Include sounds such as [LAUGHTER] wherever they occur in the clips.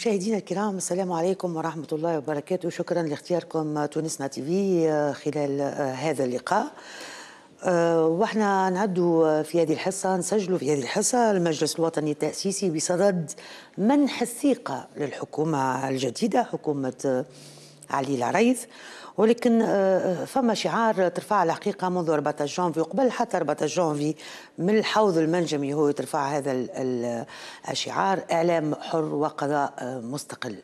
مشاهدينا الكرام السلام عليكم ورحمة الله وبركاته شكرا لاختياركم تونسنا تي في آه، خلال آه، هذا اللقاء آه، وإحنا نعدوا في هذه الحصة نسجلوا في هذه الحصة المجلس الوطني التأسيسي بصدد منح الثقة للحكومة الجديدة حكومة علي العريث ولكن آه، آه، فما شعار ترفع الحقيقه منذ 14 جانفي وقبل حتى 14 جانفي من الحوض المنجمي هو ترفع هذا الشعار اعلام حر وقضاء آه، مستقل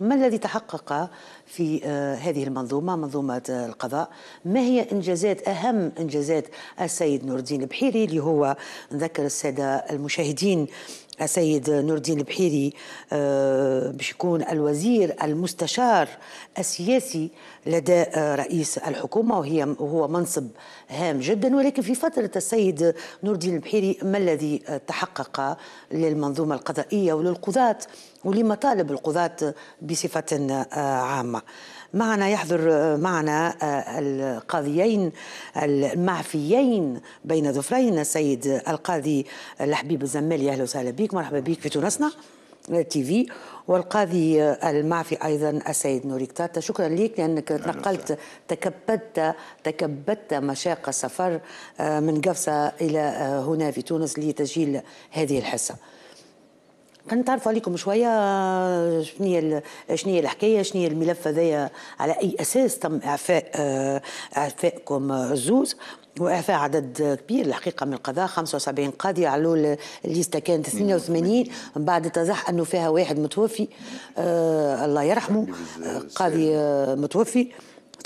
ما الذي تحقق في هذه المنظومة منظومة القضاء ما هي إنجازات أهم إنجازات السيد نور الدين بحيري اللي هو نذكر السادة المشاهدين السيد نور الدين البحيري آه، باش يكون الوزير المستشار السياسي لدى آه، رئيس الحكومه وهي وهو منصب هام جدا ولكن في فتره السيد نور الدين البحيري ما الذي آه، تحقق للمنظومه القضائيه وللقضاه ولمطالب القضاه بصفه عامه معنا يحضر معنا آه، القاضيين المعفيين بين ظفرين السيد القاضي الحبيب الزمالي اهلا وسهلا بك مرحبا بك في تونسنا تي في والقاضي آه، المعفي ايضا السيد نوري كتاتا شكرا لك لانك تنقلت تكبدت تكبدت مشاق السفر آه، من قفصه الى هنا في تونس لتسجيل هذه الحصه كنتعرفوا عليكم شويه شنو شنو الحكايه شنو الملف هذايا على اي اساس تم اعفاء آه، اعفائكم الزوز واعفاء عدد كبير الحقيقه من القضاء 75 قاضي على الليسته كانت 82 من بعد اتضح انه فيها واحد متوفي آه، الله يرحمه قاضي آه، متوفي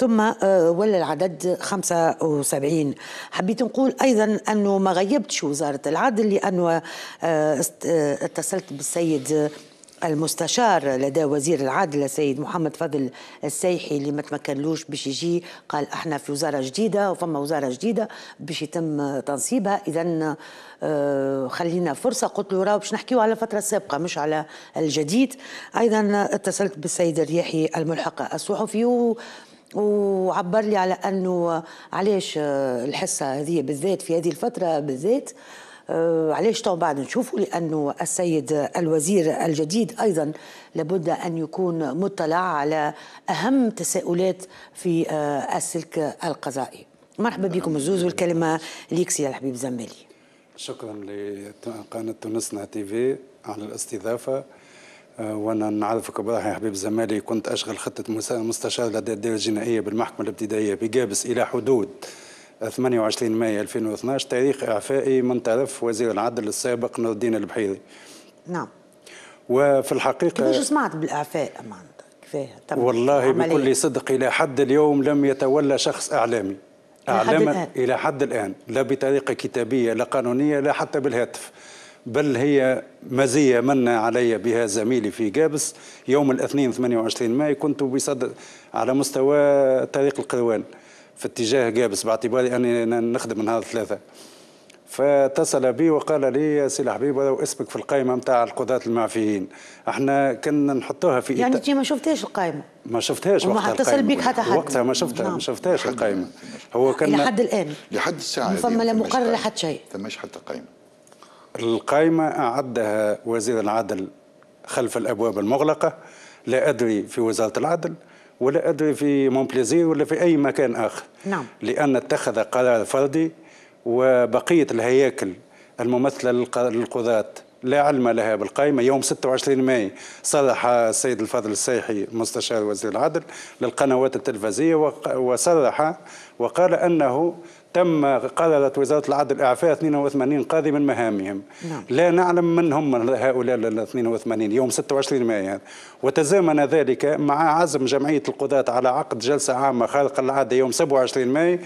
ثم آه، ولا العدد 75 حبيت نقول أيضا أنه ما غيبتش وزارة العدل لأنه آه، آه، اتصلت بالسيد المستشار لدى وزير العدل السيد محمد فضل السيحي اللي ما تمكنلوش باش يجي قال احنا في وزاره جديده وفما وزاره جديده باش يتم تنصيبها اذا خلينا فرصه قلت له راه باش نحكيو على الفتره السابقه مش على الجديد ايضا اتصلت بالسيد الرياحي الملحق الصحفي وعبر لي على انه علاش آه، الحصه هذه بالذات في هذه الفتره بالذات آه، علاش تو بعد نشوفوا لانه السيد الوزير الجديد ايضا لابد ان يكون مطلع على اهم تساؤلات في آه، السلك القضائي مرحبا بكم الزوز والكلمه ليك سي الحبيب زمالي شكرا لقناه تونسنا تي في على الاستضافه آه، وانا نعرفك يا حبيب الزمالي كنت اشغل خطه مستشار لدى الدائره الجنائيه بالمحكمه الابتدائيه بجابس الى حدود 28 مايو 2012 تاريخ اعفائي من طرف وزير العدل السابق نور الدين البحيري. نعم. وفي الحقيقه كيفاش سمعت بالاعفاء معناتها كفايه والله بكل صدق الى حد اليوم لم يتولى شخص اعلامي. اعلاما الى حد الان لا بطريقه كتابيه لا قانونيه لا حتى بالهاتف. بل هي مزية من علي بها زميلي في جابس يوم الاثنين 28 ماي كنت بصد على مستوى طريق القروان في اتجاه جابس باعتباري أني نخدم نهار ثلاثة فاتصل بي وقال لي يا سي الحبيب لو اسمك في القائمه نتاع القضاة المعفيين احنا كنا نحطوها في يعني انت ما شفتهاش القائمه ما شفتهاش وقتها وقتها اتصل بك حتى حد وقتها ما شفتها نعم. ما شفتهاش القائمه هو كان لحد الان لحد الساعه فما لا مقرر لحد شيء فماش حتى قائمه القائمة أعدها وزير العدل خلف الأبواب المغلقة لا أدري في وزارة العدل ولا أدري في مونبليزير ولا في أي مكان آخر نعم. لأن اتخذ قرار فردي وبقية الهياكل الممثلة للقضاة لا علم لها بالقائمة يوم 26 ماي صرح السيد الفضل السيحي مستشار وزير العدل للقنوات التلفزية وصرح وقال أنه تم قللت وزارة العدل إعفاء 82 قاضي من مهامهم نعم. لا نعلم من هم هؤلاء ال 82 يوم 26 مايو وتزامن ذلك مع عزم جمعية القضاة على عقد جلسة عامة خارقة العادة يوم 27 مايو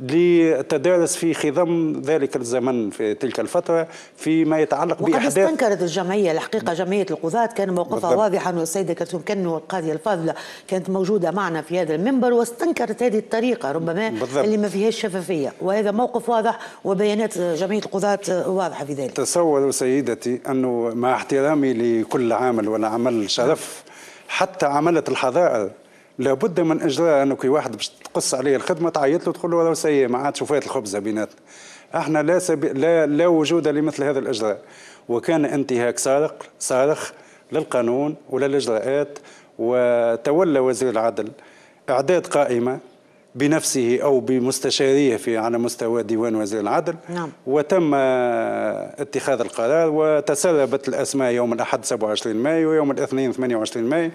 للتدارس في خضم ذلك الزمن في تلك الفترة فيما يتعلق وقد بأحداث وقد استنكرت الجمعية الحقيقة جمعية القضاة كان موقفها بالضبط. واضحا والسيدة كلثوم كنو القاضية الفاضلة كانت موجودة معنا في هذا المنبر واستنكرت هذه الطريقة ربما بالضبط. اللي ما فيهاش شفافية وهذا موقف واضح وبيانات جمعية القضاة واضحة في ذلك تصور سيدتي أنه مع احترامي لكل عامل ولا عمل شرف حتى عملت الحضائر لابد من اجراء انه كي واحد باش تقص عليه الخدمه تعيط له تقول له سي ما عادش وفات الخبزه بيناتنا احنا لا, سب... لا لا وجود لمثل هذا الاجراء وكان انتهاك سارق صارخ للقانون وللاجراءات وتولى وزير العدل اعداد قائمه بنفسه او بمستشاريه في على مستوى ديوان وزير العدل نعم. وتم اتخاذ القرار وتسربت الاسماء يوم الاحد 27 مايو ويوم الاثنين 28 مايو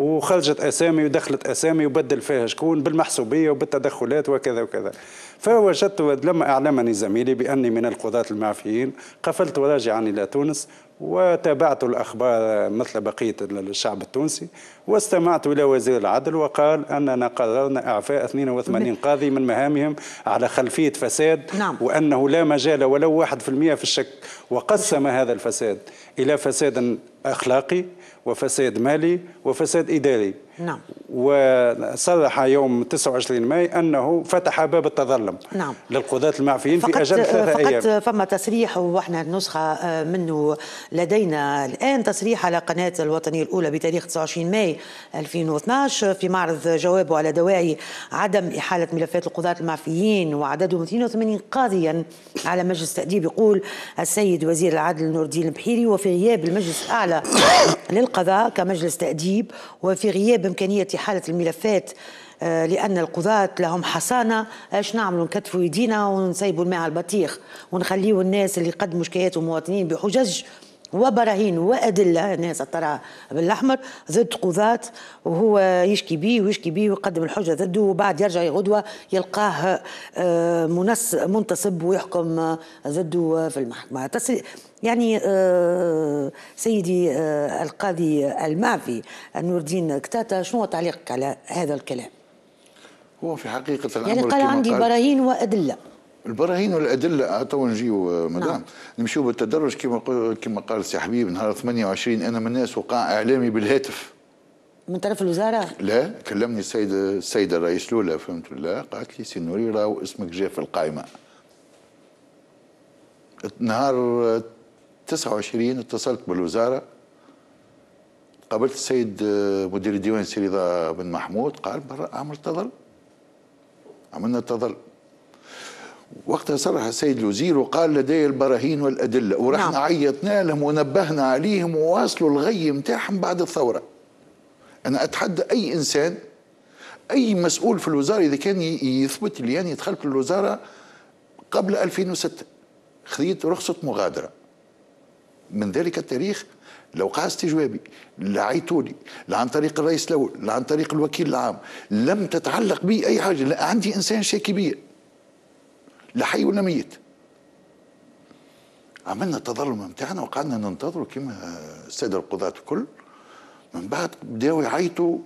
وخرجت اسامي ودخلت اسامي وبدل فيها شكون بالمحسوبيه وبالتدخلات وكذا وكذا فوجدت لما اعلمني زميلي باني من القضاة المعفيين قفلت وراجعا الى تونس وتابعت الاخبار مثل بقيه الشعب التونسي واستمعت الى وزير العدل وقال اننا قررنا اعفاء 82 قاضي من مهامهم على خلفيه فساد نعم. وانه لا مجال ولو 1% في الشك وقسم هذا الفساد الى فساد اخلاقي وفساد مالي وفساد إداري نعم وصرح يوم 29 ماي أنه فتح باب التظلم نعم. للقضاة المعفيين في أجل ثلاثة فقط أيام فقط فما تصريح وإحنا نسخة آه، منه لدينا الآن تصريح على قناة الوطنية الأولى بتاريخ 29 ماي 2012 في معرض جوابه على دواعي عدم إحالة ملفات القضاة المعفيين وعددهم 82 قاضيا على مجلس تأديب يقول السيد وزير العدل نور الدين البحيري وفي غياب المجلس الأعلى للقضاء كمجلس تأديب وفي غياب امكانيه احاله الملفات آه، لان القضاة لهم حصانه ايش نعملوا نكتفوا يدينا ونسيبوا الماء على البطيخ ونخليوا الناس اللي قدموا شكايات ومواطنين بحجج وبراهين وادله يعني الناس ترى بالاحمر ضد قضاة وهو يشكي به ويشكي به ويقدم الحجه ضده وبعد يرجع غدوه يلقاه آه، منص منتصب ويحكم آه، ضده في المحكمه يعني آه، سيدي القاضي المعفي نور الدين كتاتا شنو تعليقك على هذا الكلام؟ هو في حقيقه الامر يعني قال عندي براهين وادله البراهين والادله تو نجيو آه، مدام نعم. نمشيو بالتدرج كما كما قال سي حبيب نهار 28 انا من الناس وقع اعلامي بالهاتف من طرف الوزاره؟ لا كلمني السيد السيده الرئيس لولا فهمت ولا قالت لي سي نوري راهو اسمك جاء في القائمه نهار 29 اتصلت بالوزاره قابلت السيد آه، مدير الديوان سي رضا بن محمود قال برا عمل تظل عملنا تظل وقتها صرح السيد الوزير وقال لدي البراهين والأدلة ورحنا نعم. عيطنا لهم ونبهنا عليهم وواصلوا الغي متاعهم بعد الثورة أنا أتحدى أي إنسان أي مسؤول في الوزارة إذا كان يثبت لي أني يعني دخلت الوزارة قبل 2006 خذيت رخصة مغادرة من ذلك التاريخ لو قاست استجوابي لعيتولي لا عن طريق الرئيس الأول لا عن طريق الوكيل العام لم تتعلق بي أي حاجة لا عندي إنسان شاكي بيه لا حي ولا ميت عملنا التظلم بتاعنا وقعدنا ننتظر كما الساده القضاة الكل من بعد بداوا يعيطوا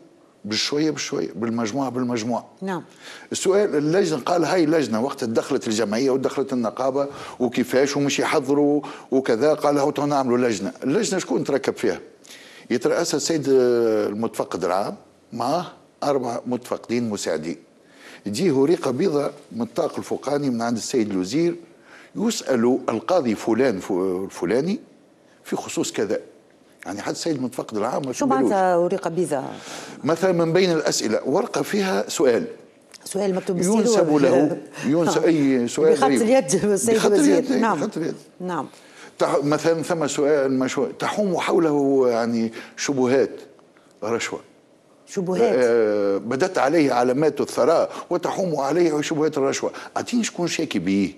بشويه بشويه بالمجموعه بالمجموعه نعم السؤال اللجنه قال هاي اللجنه وقت دخلت الجمعيه ودخلت النقابه وكيفاش ومش يحضروا وكذا قال هو نعملوا لجنه اللجنه شكون تركب فيها يترأسها السيد المتفقد العام مع اربع متفقدين مساعدين تجيه ورقه بيضاء من الطاق الفوقاني من عند السيد الوزير يسأل القاضي فلان الفلاني في خصوص كذا يعني حتى السيد المتفقد العام شو معناتها ورقه بيضاء؟ مثلا من بين الاسئله ورقه فيها سؤال سؤال مكتوب بالسيرة ينسب له [LAUGHS] ينسب اي سؤال بخط اليد السيد [LAUGHS] الوزير إيه، نعم بخط اليد نعم مثلا ثم سؤال مشو... تحوم حوله يعني شبهات رشوه شبهات آه، آه، بدت عليه علامات الثراء وتحوم عليه شبهات الرشوه أعطيني شكون شاكي بيه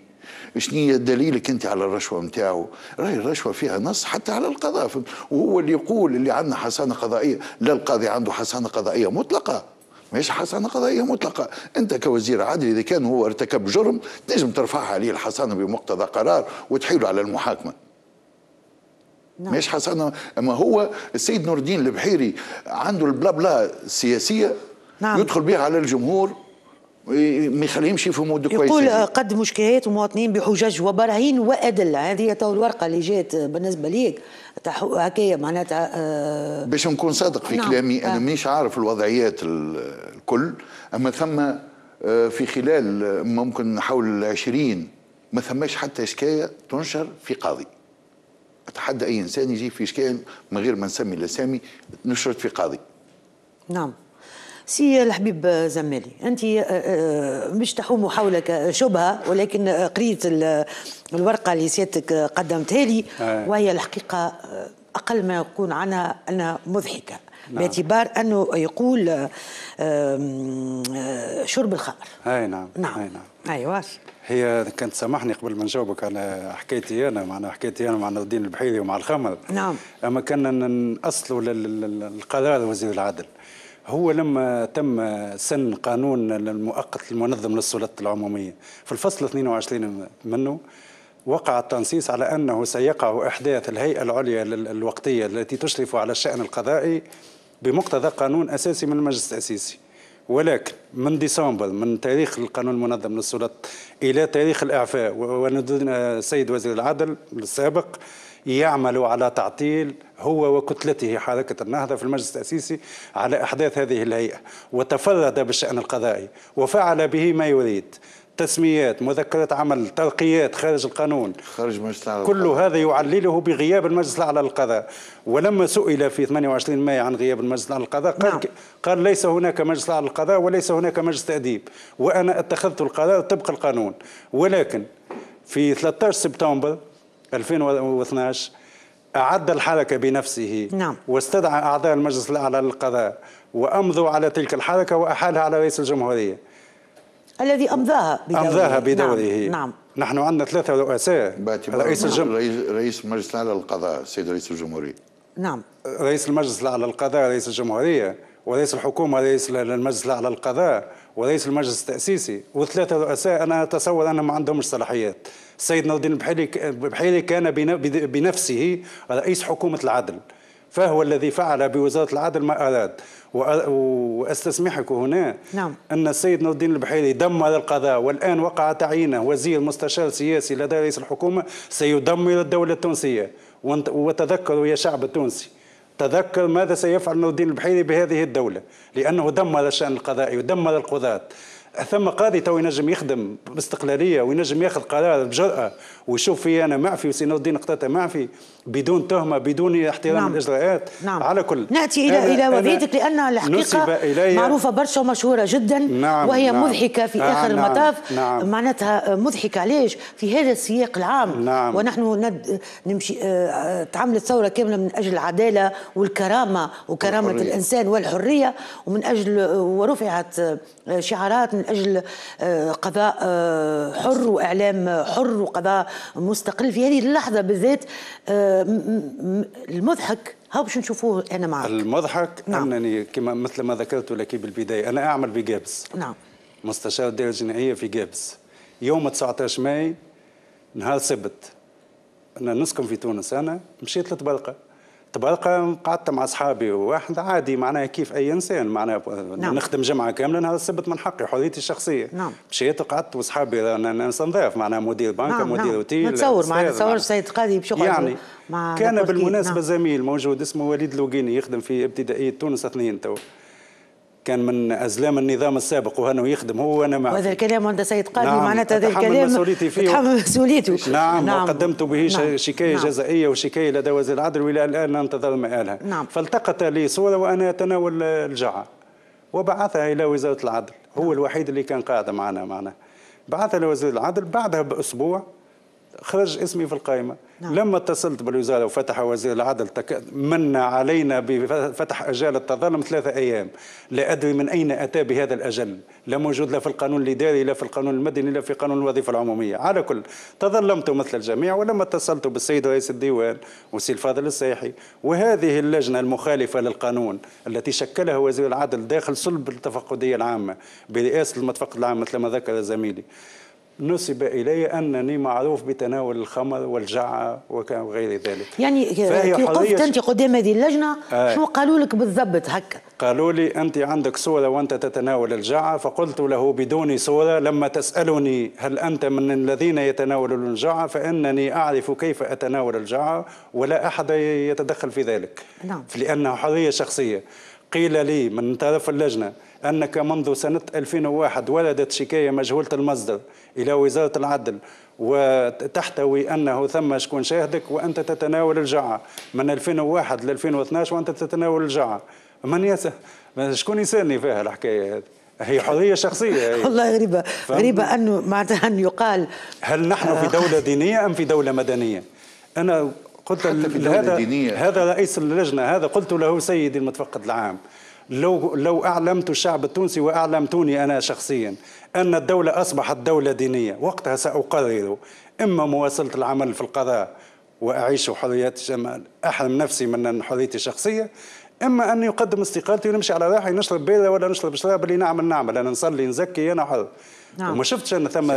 شنو هي دليلك انت على الرشوه نتاعو راهي الرشوه فيها نص حتى على القضاء وهو اللي يقول اللي عندنا حصانه قضائيه لا القاضي عنده حصانه قضائيه مطلقه ماشي حصانه قضائيه مطلقه انت كوزير عدل اذا كان هو ارتكب جرم تنجم ترفعها عليه الحصانه بمقتضى قرار وتحيله على المحاكمه نعم. مش حسن ما هو السيد نور الدين البحيري عنده البلا بلا السياسيه نعم. يدخل بها على الجمهور ما يخليهمش يفهموا كويس يقول آه، قدموا شكايات ومواطنين بحجج وبراهين وادله هذه تو الورقه اللي جات بالنسبه ليك هكايا معناتها أه باش نكون صادق في نعم. كلامي انا آه. مانيش عارف الوضعيات الكل اما ثم آه، في خلال ممكن حول 20 ما ثماش حتى شكايه تنشر في قاضي اتحدى اي انسان يجي في اشكال من غير ما نسمي الاسامي نشرت في قاضي نعم سي الحبيب زمالي انت آه، آه، مش تحوم حولك شبهه ولكن آه، قريت الورقه اللي سيادتك قدمتها لي وهي الحقيقه اقل ما يكون عنها انها مضحكه نعم. باعتبار انه يقول شرب الخمر اي نعم نعم, أي نعم. ايوه هي كانت سامحني قبل ما نجاوبك على حكايتي انا معنا حكايتي انا مع الدين البحيري ومع الخمر نعم اما كنا نأصلوا للقرار وزير العدل هو لما تم سن قانون المؤقت المنظم للسلطات العموميه في الفصل 22 منه وقع التنصيص على انه سيقع احداث الهيئه العليا الوقتيه التي تشرف على الشان القضائي بمقتضى قانون اساسي من المجلس التاسيسي ولكن من ديسمبر من تاريخ القانون المنظم للسلطات الى تاريخ الاعفاء السيد وزير العدل السابق يعمل على تعطيل هو وكتلته حركة النهضة في المجلس التأسيسي على أحداث هذه الهيئة وتفرد بالشأن القضائي وفعل به ما يريد تسميات مذكرات عمل ترقيات خارج القانون خارج مجلس الأعلى كل هذا يعلله بغياب المجلس الأعلى للقضاء ولما سئل في 28 ماي عن غياب المجلس الأعلى للقضاء قال, نعم. قال ليس هناك مجلس أعلى للقضاء وليس هناك مجلس تأديب وأنا اتخذت القرار طبق القانون ولكن في 13 سبتمبر 2012 أعد الحركة بنفسه نعم. واستدعى أعضاء المجلس الأعلى للقضاء وأمضوا على تلك الحركة وأحالها على رئيس الجمهورية الذي أمضاها بدوره أمضاها نعم، بدوره نعم, نعم. نحن عندنا ثلاثة رؤساء رئيس الجم... رئيس, رئيس المجلس الأعلى للقضاء السيد رئيس الجمهورية نعم رئيس المجلس الأعلى للقضاء رئيس الجمهورية ورئيس الحكومة رئيس المجلس الأعلى للقضاء ورئيس المجلس التأسيسي وثلاثة رؤساء أنا أتصور أنهم ما عندهمش صلاحيات السيد نور الدين البحيري بحيري كان بنفسه رئيس حكومة العدل فهو الذي فعل بوزارة العدل ما أراد واستسمحك هنا نعم. ان السيد نور الدين البحيري دمر القضاء والان وقع تعيينه وزير مستشار سياسي لدى رئيس الحكومه سيدمر الدوله التونسيه وتذكروا يا شعب التونسي تذكر ماذا سيفعل نور الدين البحيري بهذه الدوله لانه دمر الشان القضائي ودمر القضاه ثم قاضي تو ينجم يخدم باستقلاليه وينجم ياخذ قرار بجراه ويشوف في انا معفي وسي نور الدين قطاته معفي بدون تهمة بدون احترام نعم. الإجراءات نعم. على كل نأتي إلى إلى وضعيتك لأن الحقيقة معروفة برشا ومشهورة جدا نعم. وهي نعم. مضحكة في نعم. آخر نعم. المطاف نعم. معناتها مضحكة علاش في هذا السياق العام نعم. ونحن ند... نمشي تعمل آه، تعملت ثورة كاملة من أجل العدالة والكرامة وكرامة والحرية. الإنسان والحرية ومن أجل ورفعت آه، شعارات من أجل قضاء حر وإعلام حر وقضاء مستقل في هذه اللحظة بالذات آه المضحك هاو باش نشوفوه انا معك المضحك نعم. انني كما مثل ما ذكرت لك بالبدايه انا اعمل بجابس نعم مستشار الدائره الجنائيه في جابس يوم 19 ماي نهار سبت انا نسكن في تونس انا مشيت لطبلقه تبقى قعدت مع اصحابي وواحد عادي معناها كيف اي انسان معناها نعم. نخدم جمعه كامله نهار السبت من حقي حريتي الشخصيه نعم. مشيت وقعدت واصحابي نظاف معناها مدير بنك نعم. مدير اوتيل نعم. نتصور معناها نتصور السيد قاضي باش يعني مع كان بالمناسبه نعم. زميل موجود اسمه وليد لوقيني يخدم في ابتدائيه تونس اثنين تو كان من ازلام النظام السابق وانه يخدم هو وانا معه وهذا الكلام عند سيد قاضي نعم معناتها هذا الكلام مسؤوليتي فيه تحمل مسؤوليته نعم, نعم وقدمت به نعم شكايه نعم جزائيه وشكايه لدى وزير العدل والى الان ننتظر مآلها نعم فالتقط لي صوره وانا اتناول الجعه وبعثها الى وزاره العدل هو نعم الوحيد اللي كان قاعد معنا معنا بعثها لوزير العدل بعدها باسبوع خرج اسمي في القائمه نعم. لما اتصلت بالوزارة وفتح وزير العدل تك... من علينا بفتح أجال التظلم ثلاثة أيام لا أدري من أين أتى بهذا الأجل لا موجود لا في القانون الإداري لا في القانون المدني لا في قانون الوظيفة العمومية على كل تظلمت مثل الجميع ولما اتصلت بالسيد رئيس الديوان وسي الفاضل السيحي وهذه اللجنة المخالفة للقانون التي شكلها وزير العدل داخل صلب التفقدية العامة برئاسة المتفقد العام مثل ما ذكر زميلي نسب إلي أنني معروف بتناول الخمر والجعة وغير ذلك يعني كي وقفت أنت قدام هذه اللجنة آه شو قالوا لك بالضبط هكا قالوا لي أنت عندك صورة وأنت تتناول الجعة فقلت له بدون صورة لما تسألني هل أنت من الذين يتناولون الجعة فإنني أعرف كيف أتناول الجعة ولا أحد يتدخل في ذلك نعم. لأنها حرية شخصية قيل لي من طرف اللجنة أنك منذ سنة 2001 وردت شكاية مجهولة المصدر إلى وزارة العدل وتحتوي أنه ثم شكون شاهدك وأنت تتناول الجعة من 2001 ل 2012 وأنت تتناول الجعة من يس شكون يسالني فيها الحكاية هذه هي حريه شخصيه [LAUGHS] والله غريبه غريبه انه معناتها ان يقال هل نحن في آه. دوله دينيه ام في دوله مدنيه؟ انا قلت هذا هذا رئيس اللجنه هذا قلت له سيدي المتفقد العام لو لو اعلمت الشعب التونسي واعلمتوني انا شخصيا ان الدوله اصبحت دوله دينيه وقتها ساقرر اما مواصله العمل في القضاء واعيش حرياتي احرم نفسي من حريتي الشخصيه اما اني اقدم استقالتي ونمشي على راحي نشرب بيره ولا نشرب شراب اللي نعمل نعمل انا نصلي نزكي انا حر نعم. وما شفتش انا ثم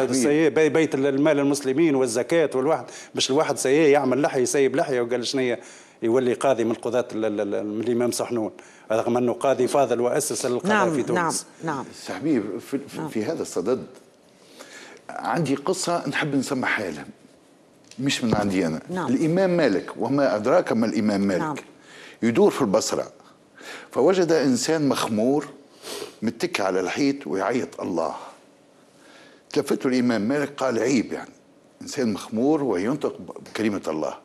بيت المال المسلمين والزكاه والواحد باش الواحد سيه يعمل لحيه يسيب لحيه وقال شنو يولي قاضي من القضاة الامام سحنون رغم أنه قاضي فاضل وأسس القضاء نعم في تونس نعم نعم حبيب في, نعم في هذا الصدد عندي قصة نحب نسمعها لها مش من عندي أنا نعم الإمام مالك وما أدراك ما الإمام مالك نعم يدور في البصرة فوجد إنسان مخمور متكي على الحيط ويعيط الله تلفت الإمام مالك قال عيب يعني إنسان مخمور وينطق بكلمة الله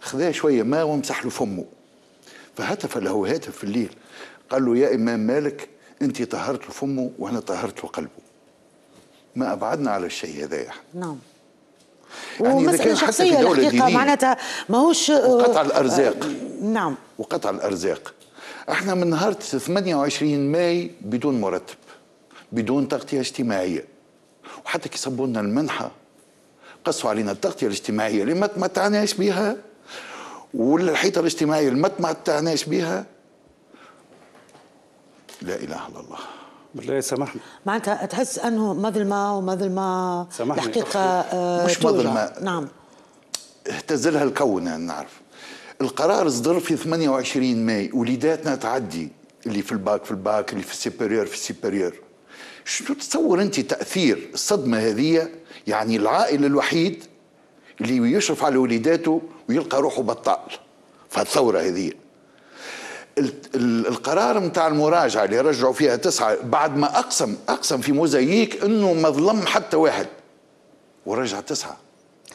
خذاه شوية ماء ومسح له فمه فهتف له هاتف في الليل قال له يا إمام مالك أنت طهرت فمه وأنا طهرت قلبه ما أبعدنا على الشيء هذا يعني. نعم يعني ومسألة شخصية حتى في دولة دينية معناتها ماهوش آه، وقطع آه، الأرزاق نعم وقطع الأرزاق احنا من نهار 28 ماي بدون مرتب بدون تغطية اجتماعية وحتى كي صبوا لنا المنحة قصوا علينا التغطية الاجتماعية اللي ما تمتعناش بها والحيطه الاجتماعيه اللي ما تمتعناش بها لا اله الا الله بالله سامحني معناتها تحس انه مظلمه ومظلمه سامحني الحقيقه آه مش مظلمه نعم اهتزلها الكون يعني نعرف القرار صدر في 28 ماي وليداتنا تعدي اللي في الباك في الباك اللي في السيبيريور في السيبيريور شو تتصور انت تاثير الصدمه هذه يعني العائل الوحيد اللي يشرف على وليداته ويلقى روحه بطال فالثوره هذه القرار نتاع المراجعه اللي رجعوا فيها تسعه بعد ما اقسم اقسم في موزاييك انه ما ظلم حتى واحد ورجع تسعه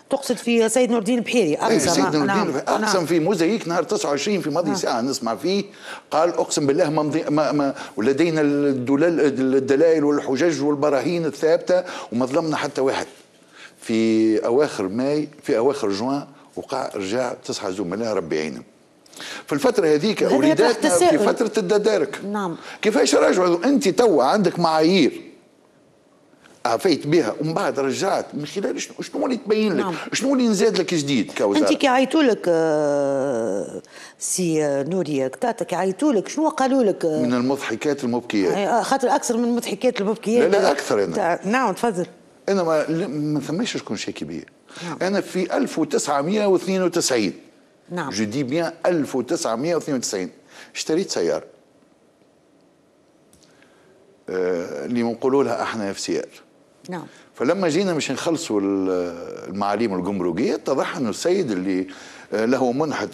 تقصد في سيد نور الدين بحيري إيه، اقسم سيد نور الدين نعم، اقسم نعم. في موزاييك نهار 29 في ماضي نعم. ساعه نسمع فيه قال اقسم بالله ما, ما ما لدينا الدلائل والحجج والبراهين الثابته وما ظلمنا حتى واحد في اواخر ماي في اواخر جوان وقع رجع تسعه زملاء ربي يعينهم في الفترة هذيك وليدات في فترة الددارك نعم كيفاش رجعوا أنت توا عندك معايير عفيت بها ومن بعد رجعت من خلال شنو شنو اللي تبين لك نعم. شنو اللي نزاد لك جديد كوزاره انت كي عيطوا لك آه، سي آه، نوري كتاتا كي عيطوا لك شنو قالوا لك آه، من المضحكات المبكيات خاطر اكثر من المضحكات المبكيات لا لا اكثر انا نعم تفضل انا ما ما ثماش شكون شاكي بيا نعم. انا في 1992 نعم جو دي بيان 1992 اشتريت سياره آه اللي نقولوا لها احنا اف سي ال نعم فلما جينا باش نخلصوا المعاليم الجمركيه اتضح انه السيد اللي آه، له منحة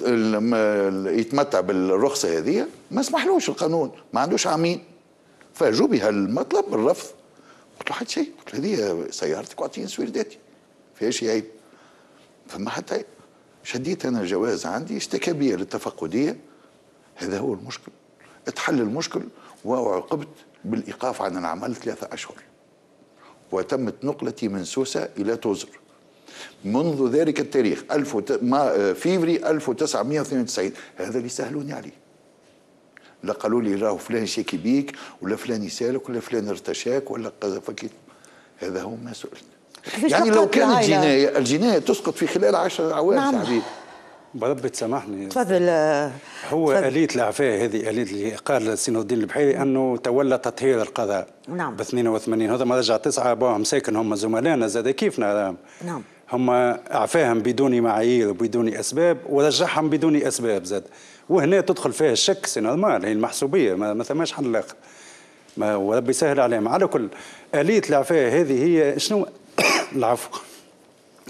يتمتع بالرخصه هذه ما سمحلوش القانون ما عندوش عامين فاجوا بها المطلب الرفض قلت له حد شيء قلت له هذه سيارتك واعطيني سويرداتي في فيها عيب فما حتى عيب شديت انا جواز عندي اشتكى بي للتفقديه هذا هو المشكل اتحل المشكل وعوقبت بالايقاف عن العمل ثلاثه اشهر وتمت نقلتي من سوسه الى توزر منذ ذلك التاريخ 1000 فيفري 1992 هذا اللي سهلوني عليه لا قالوا لي راهو فلان شاكي بيك ولا فلان يسالك ولا فلان ارتشاك ولا قذفك هذا هو ما سئل يعني لو كانت جنايه الجنايه تسقط في خلال 10 اعوام نعم. حبيبي بربي تسامحني تفضل هو فضل. آلية الإعفاء هذه آلية اللي قال سين الدين البحيري أنه تولى تطهير القضاء نعم ب 82 هذا ما رجع تسعة باه مساكن هم زملائنا زاد كيفنا نعم هم أعفاهم بدون معايير وبدون أسباب ورجعهم بدون أسباب زاد وهنا تدخل فيها الشك سي نورمال هي المحسوبيه ما, ما ثماش حل اخر ما وربي يسهل عليهم على كل اليه العفاه هذه هي شنو [COUGHS] العفو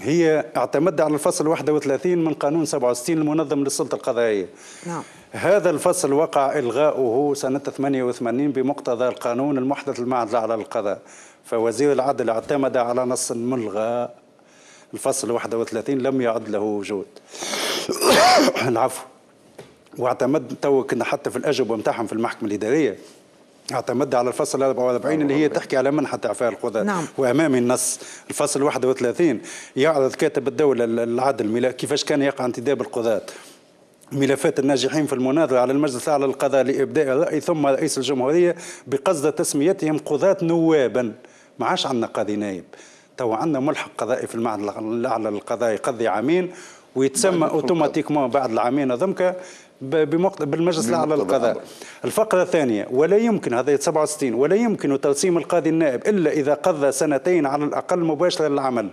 هي اعتمد على الفصل 31 من قانون 67 المنظم للسلطه القضائيه نعم هذا الفصل وقع الغاؤه سنه 88 بمقتضى القانون المحدث المعدل على القضاء فوزير العدل اعتمد على نص ملغى الفصل 31 لم يعد له وجود [COUGHS] العفو واعتمد تو كنا حتى في الاجوبه نتاعهم في المحكمه الاداريه اعتمد على الفصل 44 اللي هي آه، تحكي على منحة إعفاء القضاة نعم. وأمامي النص الفصل 31 يعرض كاتب الدولة العدل كيفاش كان يقع انتداب القضاة ملفات الناجحين في المناظرة على المجلس الأعلى للقضاء لإبداء رأي ثم رئيس الجمهورية بقصد تسميتهم قضاة نوابا ما عادش عندنا قاضي نائب تو عندنا ملحق قضائي في المعهد الأعلى للقضاء يقضي عامين ويتسمى اوتوماتيكمون بعد العامين هذمك بالمجلس الاعلى للقضاء الفقره الثانيه ولا يمكن هذا 67 ولا يمكن ترسيم القاضي النائب الا اذا قضى سنتين على الاقل مباشره للعمل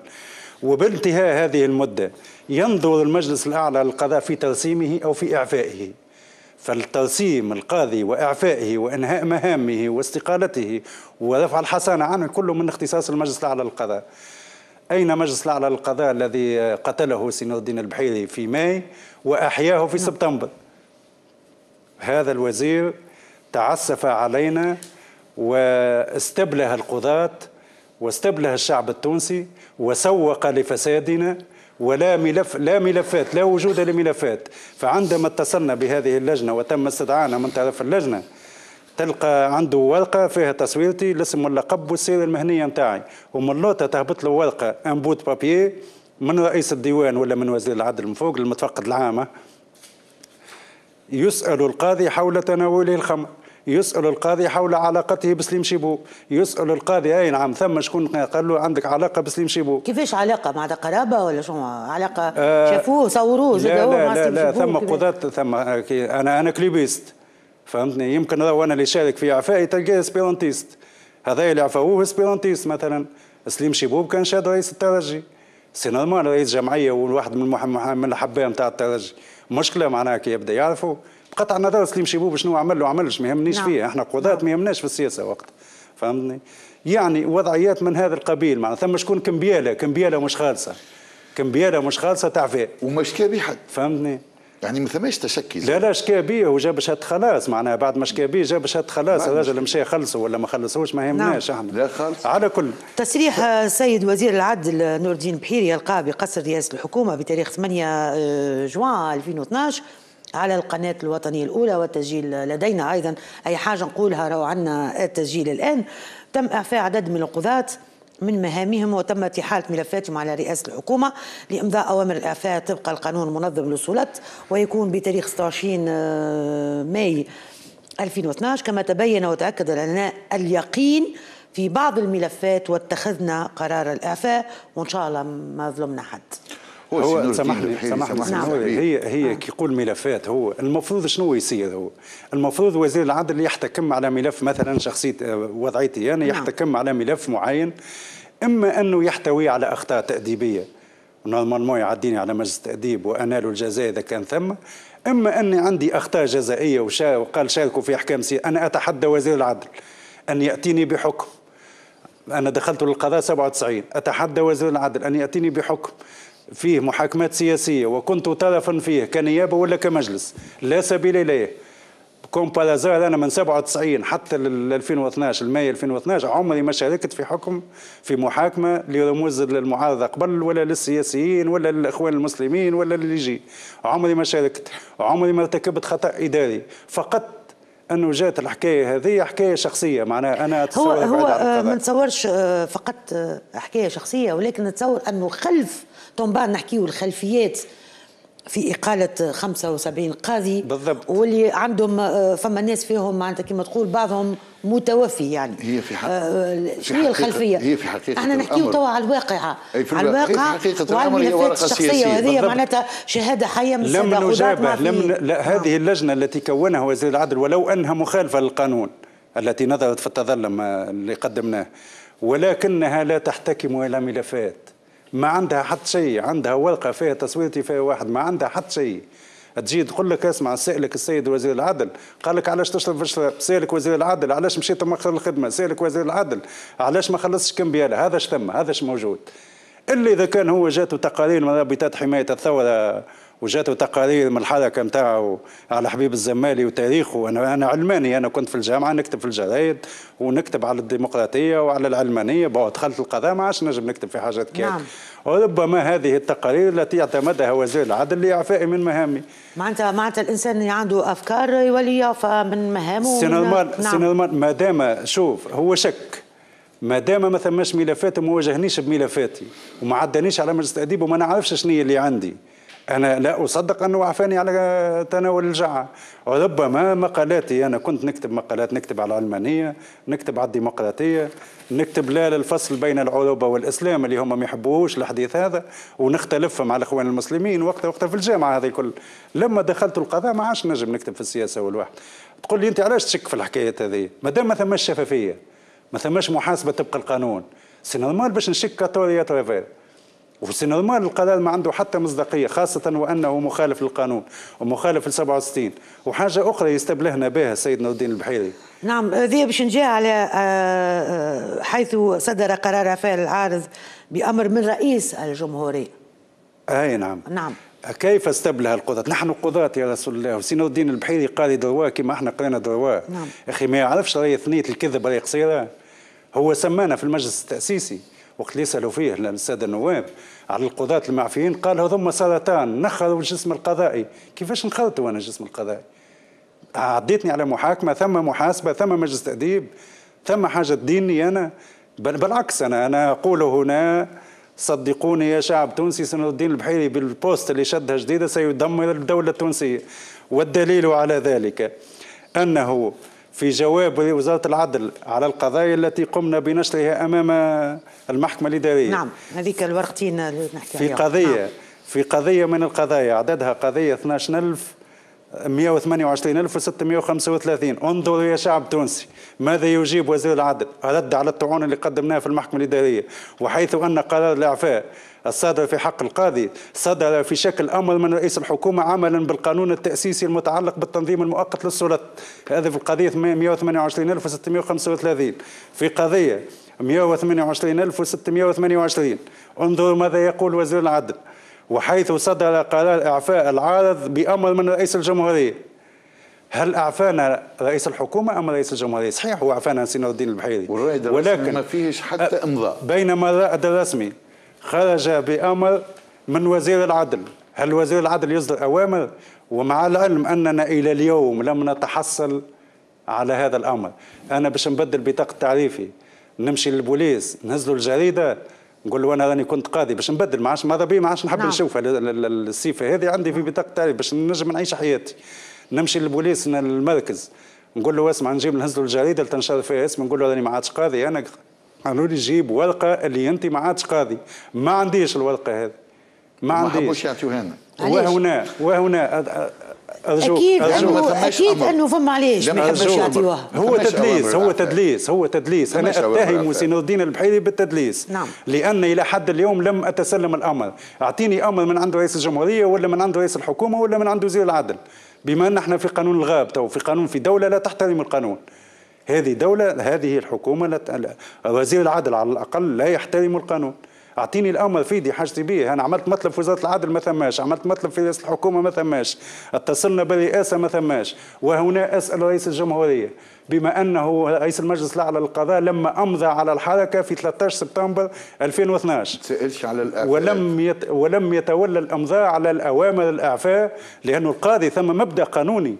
وبانتهاء هذه المده ينظر المجلس الاعلى للقضاء في ترسيمه او في اعفائه فالترسيم القاضي واعفائه وانهاء مهامه واستقالته ورفع الحصانه عنه كله من اختصاص المجلس الاعلى للقضاء أين مجلس الأعلى للقضاء الذي قتله سين الدين البحيري في ماي وأحياه في سبتمبر هذا الوزير تعسف علينا واستبله القضاة واستبله الشعب التونسي وسوق لفسادنا ولا ملف لا ملفات لا وجود لملفات فعندما اتصلنا بهذه اللجنة وتم استدعانا من طرف اللجنة تلقى عنده ورقة فيها تصويرتي الاسم واللقب والسيرة المهنية نتاعي ومن اللوطة تهبط له ورقة ان بوت بابيي من رئيس الديوان ولا من وزير العدل من فوق المتفقد العامة يسأل القاضي حول تناوله الخمر يسأل القاضي حول علاقته بسليم شيبو يسأل القاضي أي نعم ثم شكون قال له عندك علاقة بسليم شيبو كيفاش علاقة مع قرابة ولا شنو علاقة آه شافوه صوروه مع لا لا, لا, لا ثم قضاة ثم أنا أنا كليبيست فهمتني يمكن وأنا اللي شارك في إعفائي تلقاه سبيرانتيست هذا اللي عفوه سبيرانتيست مثلا سليم شيبوب كان شاد رئيس الترجي سي نورمال رئيس جمعيه وواحد من من الحبان نتاع الترجي مشكله معناها كي يبدا يعرفوا بقطع النظر سليم شيبوب شنو عمل عملش ما يهمنيش نعم. فيه احنا قضاة نعم. ما يهمناش في السياسه وقت فهمتني يعني وضعيات من هذا القبيل معناها ثم شكون كمبياله كمبياله مش خالصه كمبياله مش خالصه تعفى ومش كبيحة حد فهمتني يعني ما ثماش تشكي لا لا شكا بيه وجاب شهاده خلاص معناها بعد ما شكا بيه جاب شهاده خلاص الراجل مشى خلصوا ولا ما خلصوش ما نعم. يهمناش نعم. احنا لا خالص على كل تصريح السيد وزير العدل نور الدين بحيري القاه بقصر رئاسه الحكومه بتاريخ 8 آه، جوان 2012 على القناة الوطنية الأولى والتسجيل لدينا أيضا أي حاجة نقولها رو عنا التسجيل الآن تم إعفاء عدد من القضاة من مهامهم وتم اتحال ملفاتهم على رئاسة الحكومة لإمضاء أوامر الإعفاء طبق القانون المنظم للوصولات ويكون بتاريخ 26 آه، ماي 2012 كما تبين وتأكد لنا اليقين في بعض الملفات واتخذنا قرار الإعفاء وإن شاء الله ما ظلمنا حد هو, هو سامحني سامحني نعم. هي هي آه. كيقول ملفات هو المفروض شنو يصير هو المفروض وزير العدل يحتكم على ملف مثلا شخصيه آه، وضعيتي انا نعم. يحتكم على ملف معين اما انه يحتوي على اخطاء تاديبيه نورمالمون يعديني على مجلس التاديب وانال الجزاء اذا كان ثم اما اني عندي اخطاء جزائيه وشا وقال شاركوا في احكام سي انا اتحدى وزير العدل ان ياتيني بحكم انا دخلت للقضاء 97 اتحدى وزير العدل ان ياتيني بحكم فيه محاكمات سياسية وكنت طرفا فيه كنيابة ولا كمجلس لا سبيل إليه كون بالازار انا من 97 حتى 2012 الماي 2012 عمري ما شاركت في حكم في محاكمه لرموز المعارضه قبل ولا للسياسيين ولا للاخوان المسلمين ولا اللي يجي عمري ما شاركت عمري ما ارتكبت خطا اداري فقط انه جات الحكايه هذه حكايه شخصيه معناها انا هو هو آه، ما نتصورش آه، فقط آه، حكايه شخصيه ولكن نتصور انه خلف بعد نحكيو الخلفيات في إقالة 75 قاضي بالضبط واللي عندهم آه، فما ناس فيهم معناتها كما تقول بعضهم متوفي يعني هي في آه، حقيقة شنو هي الخلفية؟ هي في حقيقة احنا نحكيو توا على الواقعة على الواقعة وعلى الملفات الشخصية وهذه معناتها شهادة حية من لم نجابه لم لا هذه اللجنة التي كونها وزير العدل ولو أنها مخالفة للقانون التي نظرت في التظلم اللي قدمناه ولكنها لا تحتكم إلى ملفات ما عندها حتى شيء عندها ورقه فيها تصويرتي فيها واحد ما عندها حتى شيء تجي تقول لك اسمع سالك السيد وزير العدل قال لك علاش تشرب في الشراب سالك وزير العدل علاش مشيت مؤخر الخدمه سالك وزير العدل علاش ما خلصتش كمبياله هذا ثم هذا موجود اللي اذا كان هو جاته تقارير من رابطات حمايه الثوره وجاته تقارير من الحركه نتاعو على حبيب الزمالي وتاريخه انا انا علماني انا كنت في الجامعه نكتب في الجرايد ونكتب على الديمقراطيه وعلى العلمانيه بو دخلت القضاء ما عادش نجم نكتب في حاجات كي نعم. وربما هذه التقارير التي اعتمدها وزير العدل لاعفائي من مهامي معناتها معناتها الانسان اللي عنده افكار يولي يعفى من مهامه سي نورمال نعم. سي نورمال ما دام شوف هو شك ما دام ما ثماش ملفات وما واجهنيش بملفاتي وما عدانيش على مجلس التاديب وما نعرفش شنو اللي عندي أنا لا أصدق أنه عفاني على تناول الجعة ربما مقالاتي أنا كنت نكتب مقالات نكتب على العلمانية نكتب على الديمقراطية نكتب لا للفصل بين العروبة والإسلام اللي هم ما يحبوهوش الحديث هذا ونختلف مع الإخوان المسلمين وقتها وقتها في الجامعة هذه كل لما دخلت القضاء ما عادش نجم نكتب في السياسة والواحد تقول لي أنت علاش تشك في الحكايات هذه ما دام ما ثماش شفافية ما ثماش محاسبة تبقى القانون سي نورمال باش نشك كاتوريا ترافير وسينمار القرار ما عنده حتى مصداقيه خاصه وانه مخالف للقانون ومخالف ل 67 وحاجه اخرى يستبلهنا بها سيدنا الدين البحيري نعم هذه باش نجي على آه، آه، حيث صدر قرار فعل العارض بامر من رئيس الجمهوريه اي نعم نعم كيف استبلها القضاة؟ نحن قضاة يا رسول الله، وسين الدين البحيري قاري دواء كما احنا قرينا دواء نعم. اخي ما يعرفش راهي ثنية الكذب راهي قصيرة. هو سمانا في المجلس التأسيسي. وقت اللي سالوا فيه الساده النواب على القضاة المعفيين قال هذوما سرطان نخلوا الجسم القضائي كيفاش نخلطوا انا الجسم القضائي عديتني على محاكمه ثم محاسبه ثم مجلس تاديب ثم حاجه تديني انا بل بالعكس انا انا اقول هنا صدقوني يا شعب تونسي سنة الدين البحيري بالبوست اللي شدها جديدة سيدمر الدولة التونسية والدليل على ذلك أنه في جواب وزارة العدل على القضايا التي قمنا بنشرها أمام المحكمة الإدارية نعم هذيك الورقتين اللي نحكي في قضية نعم. في قضية من القضايا عددها قضية 12000 128635 انظروا يا شعب تونسي ماذا يجيب وزير العدل رد على الطعون اللي قدمناه في المحكمة الإدارية وحيث أن قرار الإعفاء الصادر في حق القاضي صدر في شكل أمر من رئيس الحكومة عملا بالقانون التأسيسي المتعلق بالتنظيم المؤقت للسلطة هذا في القضية 128635 في قضية 128628 انظروا ماذا يقول وزير العدل وحيث صدر قرار إعفاء العارض بأمر من رئيس الجمهورية هل اعفانا رئيس الحكومه ام رئيس الجمهوريه؟ صحيح هو اعفانا سينور الدين البحيري ولكن ما فيهش حتى امضاء بينما الرائد الرسمي خرج بامر من وزير العدل، هل وزير العدل يصدر اوامر؟ ومع العلم اننا الى اليوم لم نتحصل على هذا الامر، انا باش نبدل بطاقه تعريفي نمشي للبوليس نهزلوا الجريده نقول له انا راني كنت قاضي باش نبدل ما عادش ماذا بي ما عادش نحب نعم. الصفه هذه عندي في بطاقه تعريف باش نجم نعيش حياتي نمشي للبوليس المركز نقول له اسمع نجيب نهز له الجريده تنشر فيها اسمي نقول له راني ما عادش قاضي انا قالوا لي جيب ورقه اللي انت ما عادش قاضي ما عنديش الورقه هذه ما عنديش ما حبوش يعطيوها لنا وهنا وهنا أرجو اكيد أرجو أنه اكيد انه فما علاش ما يحبش يعطيوها هو تدليس هو تدليس هو تدليس انا اتهم سين الدين البحيري بالتدليس نعم. لان الى حد اليوم لم اتسلم الامر اعطيني امر من عند رئيس الجمهوريه ولا من عند رئيس الحكومه ولا من عند وزير العدل بما ان احنا في قانون الغاب او في قانون في دوله لا تحترم القانون هذه دوله هذه الحكومه وزير العدل على الاقل لا يحترم القانون اعطيني الامر فيدي حاجتي بيه انا عملت مطلب في وزاره العدل ما ثماش عملت مطلب في رئاسه الحكومه ما ثماش اتصلنا بالرئاسه ما ثماش وهنا اسال رئيس الجمهوريه بما انه رئيس المجلس الاعلى للقضاء لما امضى على الحركه في 13 سبتمبر 2012 تسالش على الأفعال. ولم يت... ولم يتولى الامضاء على الاوامر الاعفاء لانه القاضي ثم مبدا قانوني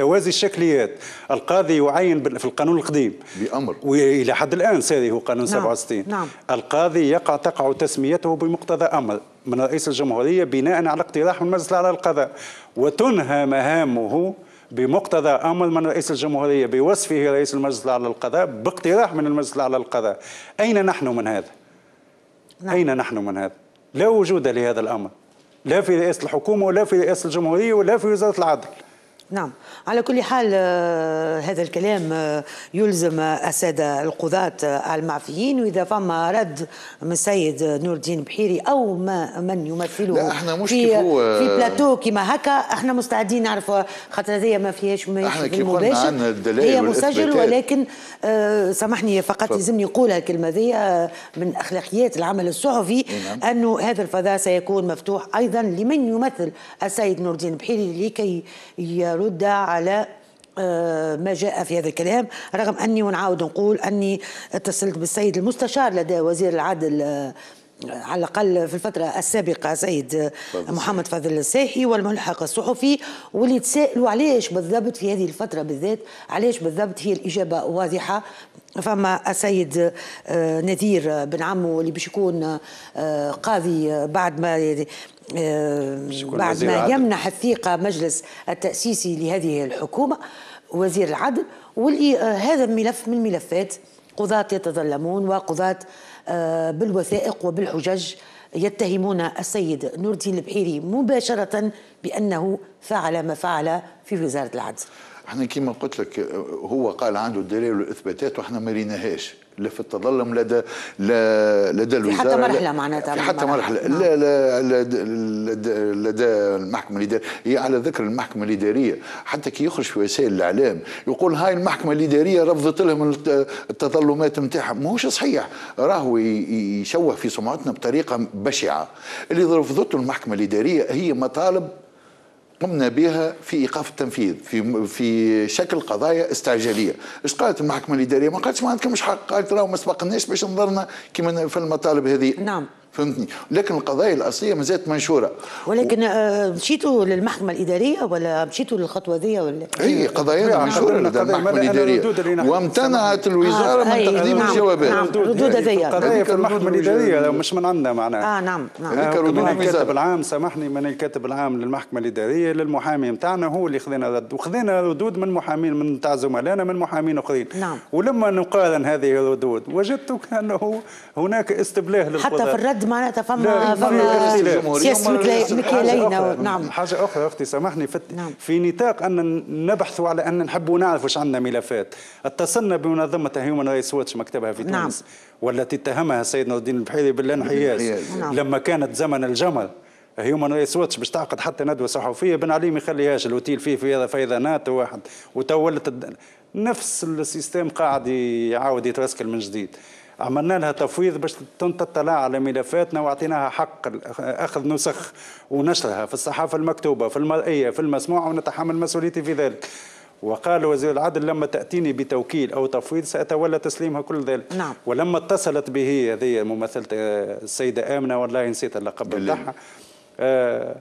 توازي الشكليات القاضي يعين في القانون القديم بأمر وإلى حد الآن ساري هو قانون نعم. 67 نعم. القاضي يقع تقع تسميته بمقتضى أمر من رئيس الجمهورية بناء على اقتراح من مجلس على القضاء وتنهى مهامه بمقتضى امر من رئيس الجمهوريه بوصفه رئيس المجلس الاعلى للقضاء باقتراح من المجلس الاعلى للقضاء اين نحن من هذا نعم. اين نحن من هذا لا وجود لهذا الامر لا في رئاسه الحكومه ولا في رئاسه الجمهوريه ولا في وزاره العدل نعم على كل حال آه، هذا الكلام آه، يلزم السادة القضاة آه، المعفيين وإذا فما رد من السيد نور الدين بحيري أو ما من يمثله لا احنا مش في, في بلاتو كيما هكا احنا مستعدين نعرف خاطر هذه ما فيهاش ما احنا كي الدلائل هي مسجل ولكن سامحني فقط يلزمني نقول الكلمة ذي من أخلاقيات العمل الصحفي نعم. أنه هذا الفضاء سيكون مفتوح أيضا لمن يمثل السيد نور الدين بحيري لكي ترد على آه، ما جاء في هذا الكلام رغم أني ونعاود نقول أني اتصلت بالسيد المستشار لدى وزير العدل آه، على الاقل في الفتره السابقه سيد محمد فضل الساحي والملحق الصحفي واللي تسائلوا علاش بالضبط في هذه الفتره بالذات علاش بالضبط هي الاجابه واضحه فما السيد آه، نذير بن عمو اللي باش يكون آه، قاضي بعد ما آه، بعد ما يمنح الثقه مجلس التاسيسي لهذه الحكومه وزير العدل واللي هذا الملف من ملفات قضاة يتظلمون وقضاة آه، بالوثائق وبالحجج يتهمون السيد نور الدين البحيري مباشرة بأنه فعل ما فعل في وزارة العدل احنا كما قلت لك آه، هو قال عنده الدلائل والاثباتات واحنا ما ريناهاش لا في التظلم لدى لدى الوزاره حتى مرحله معناتها حتى مرحله نعم. لا لا لدى, لدى المحكمه الاداريه هي على ذكر المحكمه الاداريه حتى كي يخرج في وسائل الاعلام يقول هاي المحكمه الاداريه رفضت لهم التظلمات نتاعهم ماهوش صحيح راهو يشوه في سمعتنا بطريقه بشعه اللي رفضته المحكمه الاداريه هي مطالب قمنا بها في ايقاف التنفيذ في في شكل قضايا استعجاليه اش قالت المحكمه الاداريه ما قالتش ما عندكمش حق قالت راه ما سبقناش باش نظرنا كما في المطالب هذه نعم فهمتني لكن القضايا الاصليه ما زالت منشوره ولكن و... آه، مشيتوا للمحكمه الاداريه ولا مشيتوا للخطوه ذي ولا اي قضايانا منشوره لدى المحكمه الاداريه وامتنعت الوزاره من آه، تقديم نعم، الجوابات نعم، ردود ذي قضايا في المحكمه الاداريه مش من عندنا معناها اه نعم نعم آه، من الكاتب العام سامحني من الكاتب العام للمحكمه الاداريه للمحامي نتاعنا هو اللي خذينا رد وخذينا ردود من محامين من نتاع زملائنا من محامين اخرين نعم ولما نقارن هذه الردود وجدت انه هناك استبلاه للقضاء حتى في الرد حد معناتها فما فما سياسه مكيالينا نعم حاجه اخرى اختي سامحني نعم. في نطاق ان نبحث على ان نحب نعرف واش عندنا ملفات اتصلنا بمنظمه هيومن رايتس واتش مكتبها في نعم. تونس والتي اتهمها السيد نور الدين البحيري بالانحياز نعم. لما كانت زمن الجمل هيومن رايتس واتش باش تعقد حتى ندوه صحفيه بن علي ما يخليهاش الاوتيل فيه في فيضانات واحد وتولت نفس السيستم قاعد يعاود يترسكل من جديد عملنا لها تفويض باش تطلع على ملفاتنا واعطيناها حق اخذ نسخ ونشرها في الصحافه المكتوبه في المرئيه في المسموعه ونتحمل مسؤوليتي في ذلك وقال وزير العدل لما تأتيني بتوكيل أو تفويض سأتولى تسليمها كل ذلك نعم. ولما اتصلت به هذه ممثلة السيدة آمنة والله نسيت اللقب بتاعها آه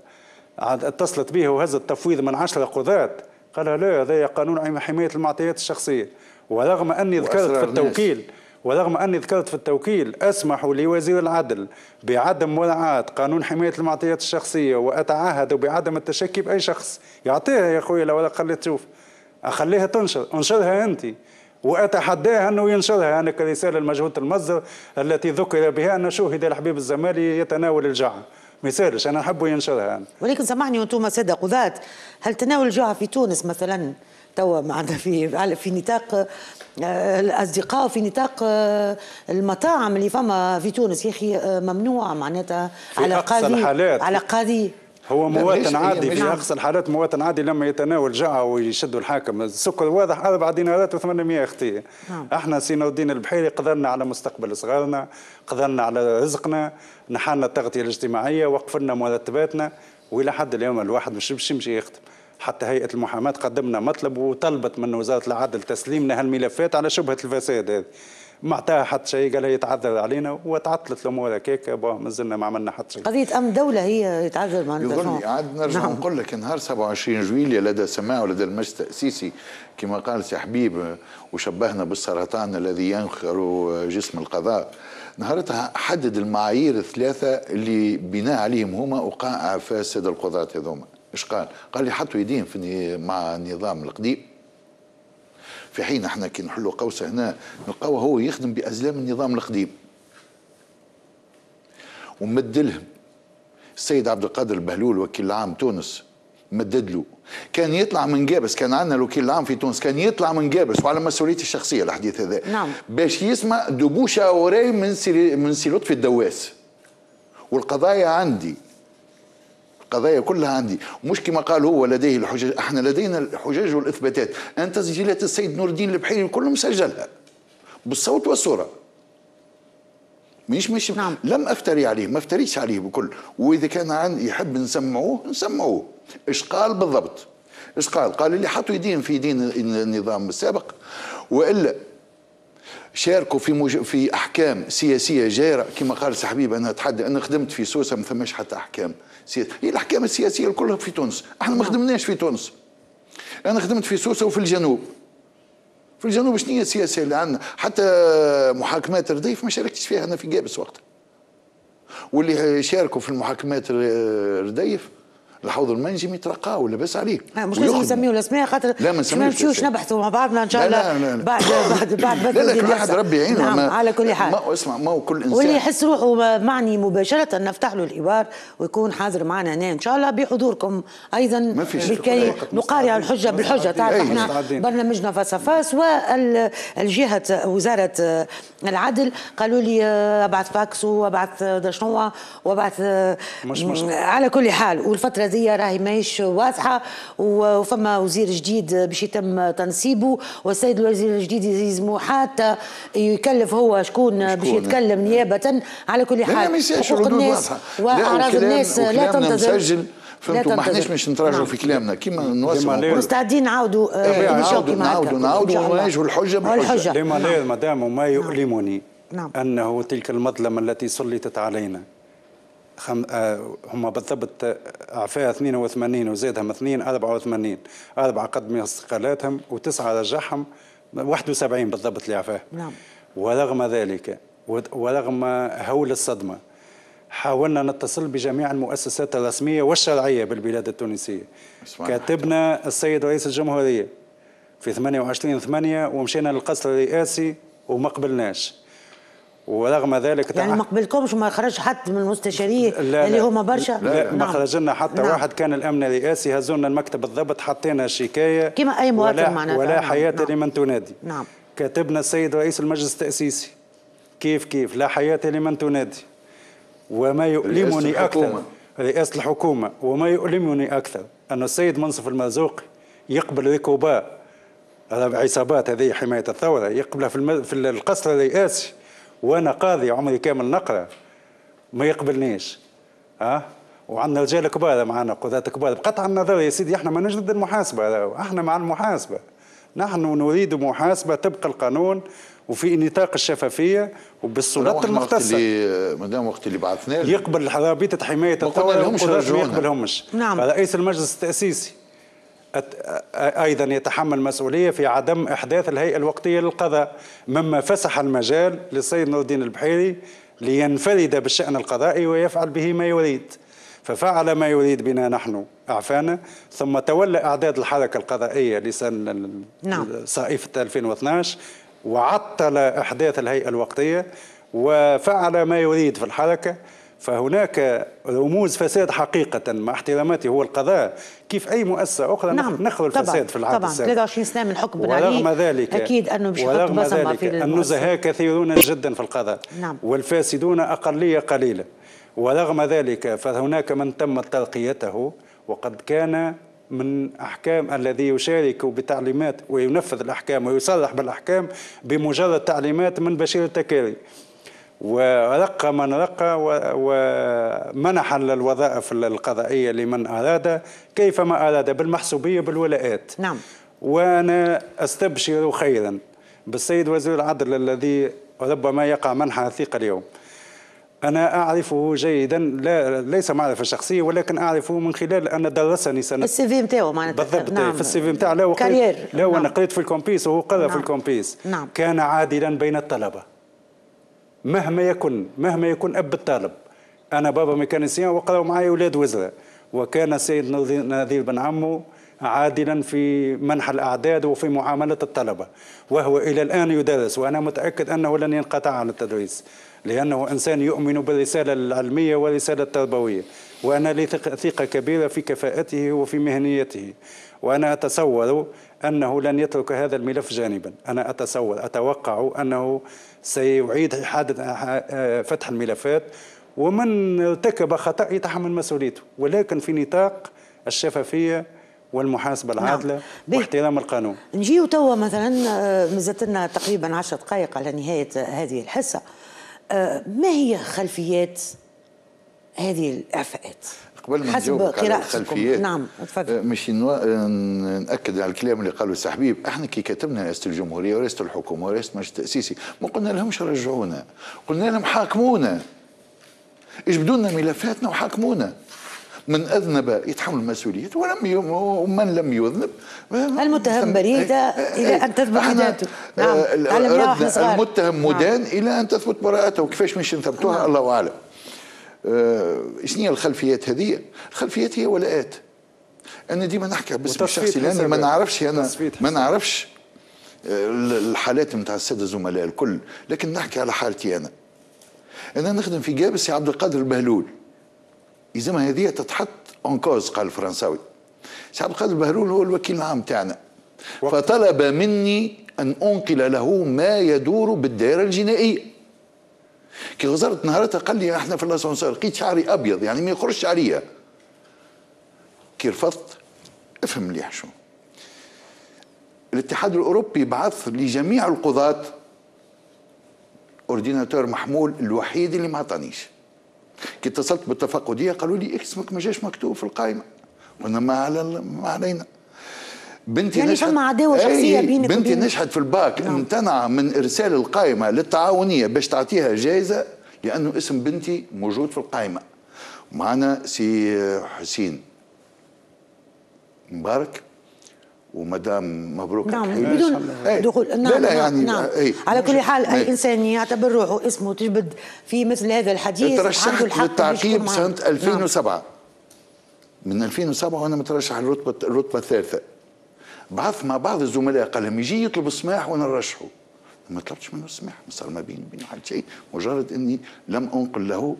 اتصلت به وهزت تفويض من عشرة قضاة قال لا هذا قانون حماية المعطيات الشخصية ورغم أني ذكرت في التوكيل الناس. ورغم أني ذكرت في التوكيل أسمح لوزير العدل بعدم مراعاة قانون حماية المعطيات الشخصية وأتعهد بعدم التشكي بأي شخص يعطيها يا اخويا لو خلي تشوف أخليها تنشر انشرها أنت وأتحداه أنه ينشرها أنا كرسالة لمجهود المصدر التي ذكر بها أن شوهد الحبيب الزمالي يتناول الجعة ما يسالش انا نحبه ينشرها أنا. ولكن سامحني وانتم ساده قذات هل تناول الجوع في تونس مثلا توا معناتها في في نطاق آه، الاصدقاء في نطاق آه، المطاعم اللي فما في تونس يا اخي آه، ممنوع معناتها على قاضي على قاضي هو مواطن عادي إيه، في نعم. اقصى الحالات مواطن عادي لما يتناول جعه ويشدوا الحاكم السكر واضح هذا بعد دينارات و800 اختي نعم. احنا سي الدين البحيري قدرنا على مستقبل صغارنا قدرنا على رزقنا نحلنا التغطيه الاجتماعيه وقفلنا مرتباتنا والى حد اليوم الواحد مش يمشي يخدم حتى هيئه المحاماه قدمنا مطلب وطلبت من وزاره العدل تسليمنا هالملفات على شبهه الفساد هذه ما اعطاها حتى شيء قال هي يتعذر علينا وتعطلت الامور هكاك مازلنا ما عملنا حتى شيء قضيه امن دوله هي تعذر مع يظلني عاد نرجع نعم. نقول لك نهار 27 جويليا لدى سماع ولدى المجلس التاسيسي كما قال سي حبيب وشبهنا بالسرطان الذي ينخر جسم القضاء نهارتها حدد المعايير الثلاثه اللي بناء عليهم هما وقع فاسد القضاه هذوما ايش قال؟ قال لي حطوا يدين في مع النظام القديم في حين احنا كي نحلوا قوس هنا نلقاو هو يخدم بازلام النظام القديم ومد لهم السيد عبد القادر البهلول وكيل العام تونس مدد له كان يطلع من جابس كان عندنا الوكيل العام في تونس كان يطلع من جابس وعلى مسؤوليتي الشخصيه الحديث هذا نعم. باش يسمع دبوشه وراي من سي من سي لطفي الدواس والقضايا عندي القضايا كلها عندي مش كما قال هو لديه الحجج احنا لدينا الحجج والاثباتات انا تسجيلات السيد نور الدين البحيري كله مسجلها بالصوت والصوره مش مش نعم. لم افتري عليه ما افتريش عليه بكل واذا كان عن يحب نسمعوه نسمعوه اش قال بالضبط اش قال قال اللي حطوا يدين في دين النظام السابق والا شاركوا في مج... في احكام سياسيه جاره كما قال حبيب انا تحدى انا خدمت في سوسه ما ثماش حتى احكام سياسيه هي الاحكام السياسيه كلها في تونس احنا ما نعم. خدمناش في تونس انا خدمت في سوسه وفي الجنوب في الجنوب شنو هي السياسه اللي عندنا حتى محاكمات رديف ما شاركتش فيها انا في جابس وقتها واللي شاركوا في المحاكمات رديف الحوض المنجمي ولا بس عليه لا مش لازم نسميه الاسماء خاطر لا ما نمشيوش نبحثوا مع بعضنا ان شاء الله بعد بعد بعد [LAUGHS] لا لا كل واحد ربي يعينه نعم على كل حال ما اسمع ما هو كل انسان واللي يحس روحه معني مباشره نفتح له الحوار ويكون حاضر معنا هنا ان شاء الله بحضوركم ايضا ما فيش لكي نقارع الحجه بالحجه تعرف احنا برنامجنا فاس فاس والجهه وزاره العدل قالوا لي ابعث فاكس وابعث شنو وابعث على كل حال والفتره هذه راهي ماهيش واضحه وفما وزير جديد باش يتم تنصيبه والسيد الوزير الجديد يلزمو حتى يكلف هو شكون, باش يتكلم نيابه على كل حال حقوق الناس واعراض الناس لا تنتظر فهمتوا ما احناش باش نتراجعوا في نعم. كلامنا كيما نواصلوا مستعدين نعاودوا إيه، نعاودوا نعاودوا نعاودوا ونواجهوا الحجه بالحجه لما لا مدام ما نعم. يؤلمني نعم. انه تلك المظلمه التي سلطت علينا خم... آه هم بالضبط اعفاها 82 وزادهم 2 84 اربعه قدموا استقالاتهم وتسعه رجعهم 71 بالضبط اللي عفاه نعم ورغم ذلك ورغم هول الصدمه حاولنا نتصل بجميع المؤسسات الرسميه والشرعيه بالبلاد التونسيه كاتبنا السيد رئيس الجمهوريه في 28 8 ومشينا للقصر الرئاسي وما قبلناش ورغم ذلك يعني ما قبلكمش ما خرجش حد من مستشاريه اللي هما برشا لا, لا نعم. ما خرج لنا حتى نعم. واحد كان الامن الرئاسي هزونا المكتب الضبط حطينا شكايه كما اي مواطن معناتها ولا, ولا نعم. حياه نعم. لمن تنادي نعم كاتبنا السيد رئيس المجلس التاسيسي كيف كيف لا حياه لمن تنادي وما يؤلمني اكثر رئاسه الحكومه وما يؤلمني اكثر ان السيد منصف المرزوقي يقبل ركوبا عصابات هذه حمايه الثوره يقبلها في القصر الرئاسي وانا قاضي عمري كامل نقرا ما يقبلنيش اه وعندنا رجال كبار معنا قضاة كبار بقطع النظر يا سيدي احنا ما نجد المحاسبه احنا مع المحاسبه نحن نريد محاسبه تبقى القانون وفي نطاق الشفافيه وبالسلطات المختصه مدام وقت اللي بعثنا يقبل رابطة حمايه الثوره ما يقبلهمش نعم رئيس المجلس التاسيسي ايضا يتحمل مسؤوليه في عدم احداث الهيئه الوقتيه للقضاء مما فسح المجال للسيد نور الدين البحيري لينفرد بالشان القضائي ويفعل به ما يريد ففعل ما يريد بنا نحن اعفانا ثم تولى اعداد الحركه القضائيه لسنه نعم. صيف 2012 وعطل احداث الهيئه الوقتيه وفعل ما يريد في الحركه فهناك رموز فساد حقيقة مع احتراماتي هو القضاء كيف أي مؤسسة أخرى نعم نخذ الفساد في العهد طبعا 23 سنة من حكم بن علي ورغم ذلك أكيد أنه مش ورغم ذلك النزهاء كثيرون جدا في القضاء نعم. والفاسدون أقلية قليلة ورغم ذلك فهناك من تم ترقيته وقد كان من أحكام الذي يشارك بتعليمات وينفذ الأحكام ويصرح بالأحكام بمجرد تعليمات من بشير التكاري ورقى من رقى ومنح الوظائف القضائية لمن أراد كيفما أراد بالمحسوبية بالولاءات نعم وأنا أستبشر خيرا بالسيد وزير العدل الذي ربما يقع منحى وثيقة اليوم أنا أعرفه جيدا لا ليس معرفة شخصية ولكن أعرفه من خلال أن درسني سنة السي في نتاعو معناتها بالضبط نعم. في السي في نتاعو لا وقريت لا نعم. وأنا قريت في الكومبيس وهو قرأ نعم. في الكومبيس نعم. كان عادلا بين الطلبة مهما يكن مهما يكن أب الطالب أنا بابا ميكانيسيا وقرأوا معي أولاد وزراء وكان السيد نذير بن عمو عادلا في منح الأعداد وفي معاملة الطلبة وهو إلى الآن يدرس وأنا متأكد أنه لن ينقطع عن التدريس لأنه إنسان يؤمن بالرسالة العلمية والرسالة التربوية وأنا لي ثقة كبيرة في كفاءته وفي مهنيته وأنا أتصور أنه لن يترك هذا الملف جانبا أنا أتصور أتوقع أنه سيعيد إحادة آه، آه، آه، فتح الملفات ومن ارتكب خطأ يتحمل مسؤوليته ولكن في نطاق الشفافية والمحاسبه نعم. العادله نعم. واحترام القانون نجيو توا مثلا مازالت لنا تقريبا 10 دقائق على نهايه هذه الحصه ما هي خلفيات هذه الاعفاءات قبل ما حسب قراءتكم نعم تفضل آه، مش آه، ناكد على الكلام اللي قالوا السحبيب احنا كي كتبنا رئاسه الجمهوريه ورئاسه الحكومه ورئاسه المجلس التاسيسي ما قلنا لهمش رجعونا قلنا لهم حاكمونا اجبدوا لنا ملفاتنا وحاكمونا من اذنب يتحمل المسؤوليه ولم ومن لم يذنب المتهم بريده نعم. الى ان تثبت براءته نعم. المتهم مدان نعم. الى ان تثبت براءته وكيفاش مش نثبتوها نعم. الله اعلم آه، شنو هي الخلفيات هذه الخلفيات هي ولاءات انا ديما نحكي باسم الشخصي لاني ما نعرفش انا ما نعرفش آه، الحالات نتاع الساده الزملاء الكل لكن نحكي على حالتي انا انا نخدم في جابس عبد القادر البهلول ما هذه تتحط اون كوز قال الفرنساوي سي عبد القادر البهلول هو الوكيل العام تاعنا فطلب مني ان انقل له ما يدور بالدائره الجنائيه كي غزرت نهارتها قال لي احنا في الاسانسير لقيت شعري ابيض يعني ما يخرجش عليا كي رفضت افهم مليح شو الاتحاد الاوروبي بعث لجميع القضاة اورديناتور محمول الوحيد اللي ما عطانيش كي اتصلت بالتفقديه قالوا لي إيه اسمك ما جاش مكتوب في القائمه قلنا ما علينا بنتي يعني فما عداوه شخصيه بينك بنتي نجحت في الباك نعم. امتنع من ارسال القائمه للتعاونيه باش تعطيها جائزه لانه اسم بنتي موجود في القائمه معنا سي حسين مبارك ومدام مبروك نعم بدون دخول إيه. نعم لا لا نعم، يعني نعم. إيه. على كل حال اي, انسان يعتبر روحه اسمه تجبد في مثل هذا الحديث ترشحت للتعقيب سنه 2007 نعم. من 2007 وانا مترشح للرتبه الرتبه الثالثه بعث مع بعض الزملاء قال لهم يجي يطلب السماح وانا نرشحه ما طلبتش منه السماح ما صار ما بيني وبين حد شيء مجرد اني لم انقل له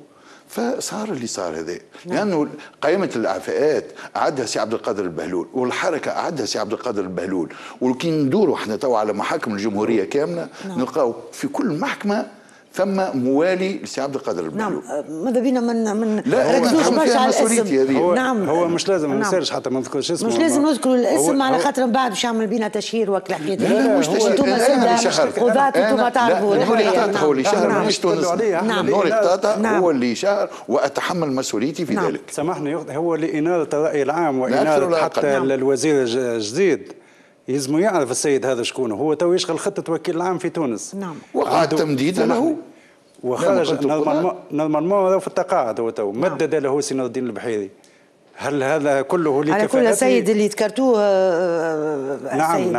فصار اللي صار هذا نعم. لانه قائمه الاعفاءات اعدها سي عبد القادر البهلول والحركه اعدها سي عبد القادر البهلول وكي ندوروا احنا توا على محاكم الجمهوريه نعم. كامله نعم. نلقاو في كل محكمه ثم موالي لسي عبد القادر البلوي نعم ماذا بينا من من لا هو برشا على الاسم هو نعم هو مش لازم نعم. نسيرش حتى ما نذكرش اسمه مش لازم نذكر الاسم على خاطر من بعد باش يعمل بينا تشهير وكل حكايات لا مش تشهير انا اللي شهرت انتم تعرفوا نوري قطاطا هو اللي شهر نعم. مش تونس نعم نوري نعم. نعم. قطاطا هو اللي شهر واتحمل مسؤوليتي في ذلك سامحني هو لاناره الراي العام واناره حتى الوزير الجديد يزمو يعرف السيد هذا شكون هو تو يشغل خطه وكيل العام في تونس نعم وقع تمديد له وخرج نورمالمون في التقاعد هو تو نعم. مدد له سي نور الدين البحيري هل هذا كله لكفاءته؟ على كل سيد اللي ذكرتوه آه، آه، آه، نعم السيد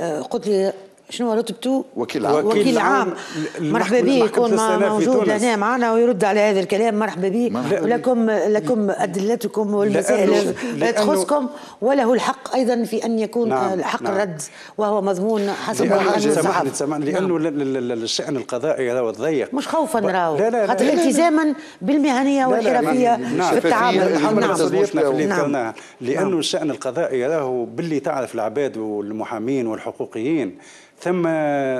نعم قلت لي شنو رتبته وكيل عام وكيل عام مرحبا به يكون موجود هنا معنا ويرد على هذا الكلام مرحبا به ولكم لكم ادلتكم والمسائل تخصكم وله الحق ايضا في ان يكون نعم حق نعم الرد وهو مضمون حسب سامحني سامحني لانه نعم الشان القضائي هذا ضيق مش خوفا راهو خاطر التزاما بالمهنيه والحرفيه في التعامل نعم لانه الشان القضائي راهو باللي تعرف العباد والمحامين والحقوقيين ثم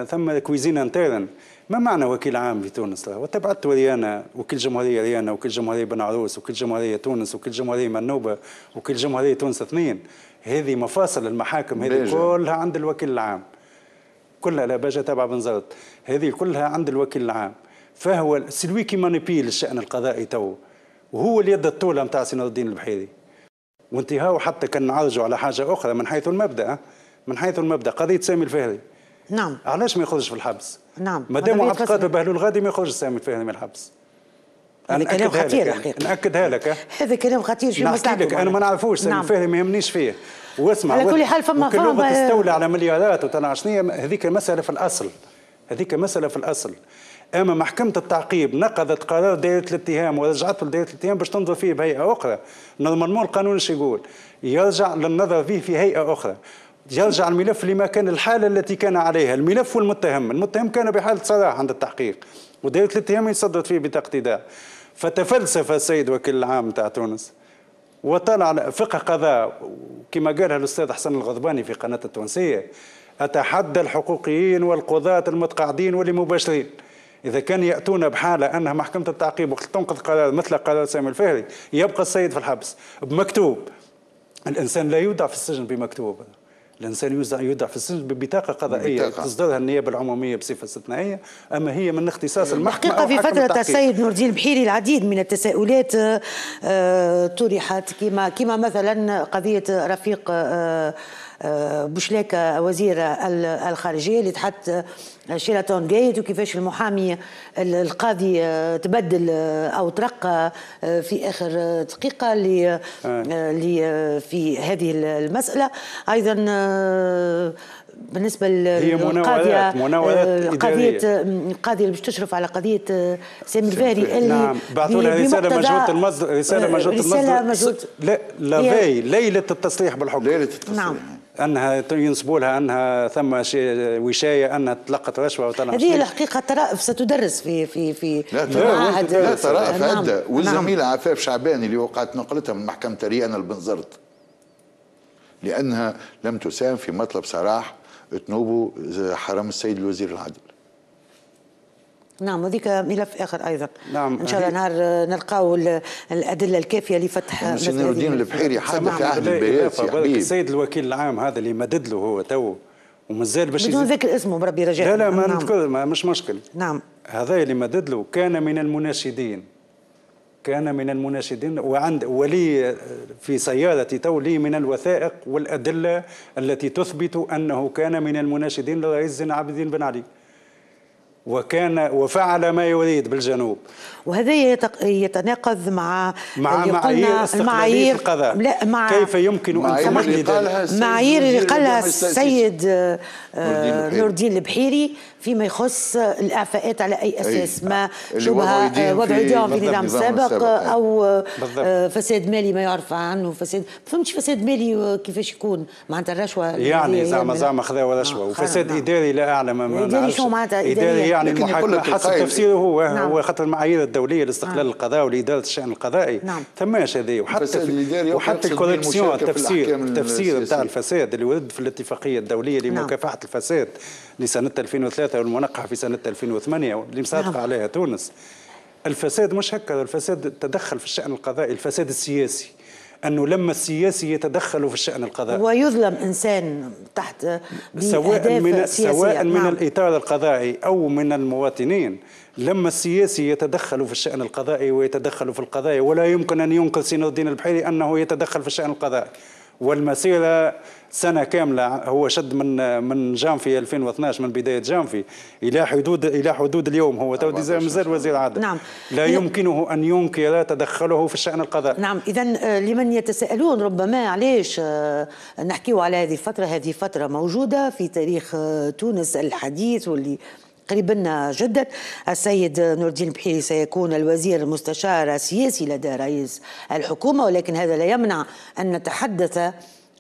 ثم كويزين انتيرن ما معنى وكيل عام في تونس وتبعت وريانا وكيل جمهوريه ريانا وكيل جمهوريه بن عروس وكيل جمهوريه تونس وكيل جمهوريه منوبه وكيل جمهوريه تونس اثنين هذه مفاصل المحاكم هذه كلها عند الوكيل العام كلها لا باجا تبع بنزرت هذه كلها عند الوكيل العام فهو سلوي كي مانيبيل الشان القضائي تو وهو اليد الطوله نتاع نور الدين البحيري هاو حتى كان نعرجوا على حاجه اخرى من حيث المبدا من حيث المبدا قضيه سامي الفهري نعم علاش ما يخرجش في الحبس نعم ما دام عبد القادر بهلول غادي ما يخرجش سامي الفهمي من الحبس هذا كلام خطير الحقيقه ناكدها لك هذا كلام خطير في مصلحتك لك انا ما نعرفوش سامي الفهمي نعم. ما يهمنيش فيه واسمع على كل حال فما فما تستولى على مليارات وتنع شنو هذيك مساله في الاصل هذيك مساله في الاصل اما محكمه التعقيب نقضت قرار دائره الاتهام ورجعته لدائره الاتهام باش تنظر فيه بهيئه اخرى نورمالمون القانون ايش يقول يرجع للنظر فيه في هيئه اخرى يرجع الملف لما كان الحالة التي كان عليها الملف والمتهم المتهم كان بحالة صلاح عند التحقيق ودائرة الاتهام يصدرت فيه بتقتداء فتفلسف السيد وكيل العام تاع تونس وطلع فقه قضاء كما قالها الأستاذ حسن الغضباني في قناة التونسية أتحدى الحقوقيين والقضاة المتقاعدين والمباشرين إذا كان يأتون بحالة أنها محكمة التعقيب وقت تنقذ قرار مثل قرار سامي الفهري يبقى السيد في الحبس بمكتوب الإنسان لا يودع في السجن بمكتوب الانسان يوزع يودع في السجن ببطاقه قضائيه تصدرها النيابه العموميه بصفه استثنائيه اما هي من اختصاص إيه، المحكمه الحقيقه في فتره السيد نور الدين بحيري العديد من التساؤلات آه، آه، طرحت كما كما مثلا قضيه رفيق أه آه، بوشلاكه آه، وزير الخارجيه اللي تحت آه، شيراتون جيت وكيفاش المحامي القاضي تبدل او ترقى في اخر دقيقه اللي في هذه المساله ايضا بالنسبه للقاضيه قضيه القاضيه اللي باش تشرف على قضيه سامي الفهري اللي نعم بعثوا لها رساله مجهوله المصدر رساله مجهوله المصدر رساله لا لا ليله التصريح بالحكم ليله التصريح نعم انها ينسبوا لها انها ثم وشايه انها تلقت رشوه وطلع هذه الحقيقه طرائف ستدرس في في في لا طرائف لا طرائف عده نعم، نعم. والزميله عفاف شعبان اللي وقعت نقلتها من محكمه ريان البنزرت لانها لم تساهم في مطلب صراح تنوبه آه، حرم السيد الوزير العدل نعم وذيك ملف اخر ايضا نعم ان شاء الله نهار نلقاو الادله الكافيه لفتح سيدنا الدين البحيري حتى في عهد البيات السيد الوكيل العام هذا اللي مدد له هو تو ومازال باش بدون ذكر اسمه بربي رجاء لا لا ما نعم. نذكر مش مشكل نعم هذا اللي مدد له كان من المناشدين كان من المناشدين وعند ولي في سيارتي تو لي من الوثائق والادله التي تثبت انه كان من المناشدين لرئيس زين عابدين بن علي وكان وفعل ما يريد بالجنوب وهذا يتناقض مع مع معايير معايير القضاء لا مع كيف يمكن ان معايير اللي قالها السيد آه، نور الدين البحيري فيما يخص الإعفاءات على أي أساس آه، أي. ما وضع وضعيتهم في نظام سابق أو آه، آه، فساد مالي ما يعرف عنه فساد ما فهمتش فساد مالي كيفاش يكون معناتها الرشوة يعني زعما زعما خذا رشوة وفساد نعم. إداري لا اعلم ما إداري شو معناتها إداري يعني حسب تفسيره هو نعم. هو خاطر المعايير الدولية لاستقلال القضاء ولإدارة الشأن القضائي نعم ثماش هذه وحتى وحتى الكوريكسيون التفسير التفسير نتاع الفساد اللي ورد في الاتفاقية الدولية لمكافحة نعم. الفساد لسنة 2003 حديثة المنقحة في سنة 2008 اللي مصادقة عليها تونس الفساد مش هكا الفساد تدخل في الشأن القضائي الفساد السياسي انه لما السياسي يتدخل في الشان القضائي ويظلم انسان تحت سواء من سواء من نعم. الاطار القضائي او من المواطنين لما السياسي يتدخل في الشان القضائي ويتدخل في القضايا ولا يمكن ان ينكر سين الدين البحيري انه يتدخل في الشان القضائي والمسيره سنه كامله هو شد من من جانفي 2012 من بدايه جانفي الى حدود الى حدود اليوم هو تو مازال وزير عدل نعم لا يمكنه ان ينكر تدخله في الشان القضائي نعم اذا آه، لمن يتساءلون ربما علاش آه، نحكيو على هذه الفتره هذه فتره موجوده في تاريخ آه، تونس الحديث واللي لنا جدا السيد نور الدين بحيري سيكون الوزير المستشار السياسي لدى رئيس الحكومه ولكن هذا لا يمنع ان نتحدث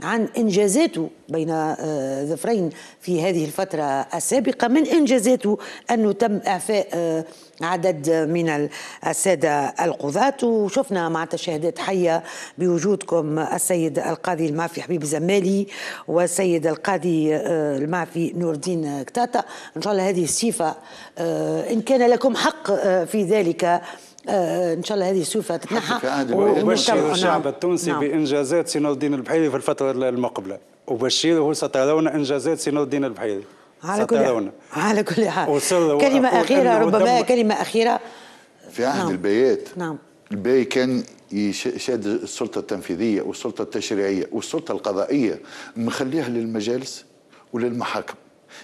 عن إنجازاته بين آه، ظفرين في هذه الفترة السابقة من إنجازاته أنه تم إعفاء آه، عدد من السادة القضاة وشفنا مع تشهدات حية بوجودكم السيد القاضي المعفي حبيب زمالي والسيد القاضي آه، المعفي نور الدين كتاتا إن شاء الله هذه الصفة إن كان لكم حق في ذلك آه، ان شاء الله هذه سوف تتنحى وبشر الشعب التونسي نعم. بانجازات سي الدين البحيري في الفتره المقبله وبشره سترون انجازات سي الدين البحيري على كل على كل حال كلمه اخيره ربما كلمه اخيره في عهد نعم. البيات نعم الباي كان يشاد السلطه التنفيذيه والسلطه التشريعيه والسلطه القضائيه مخليها للمجالس وللمحاكم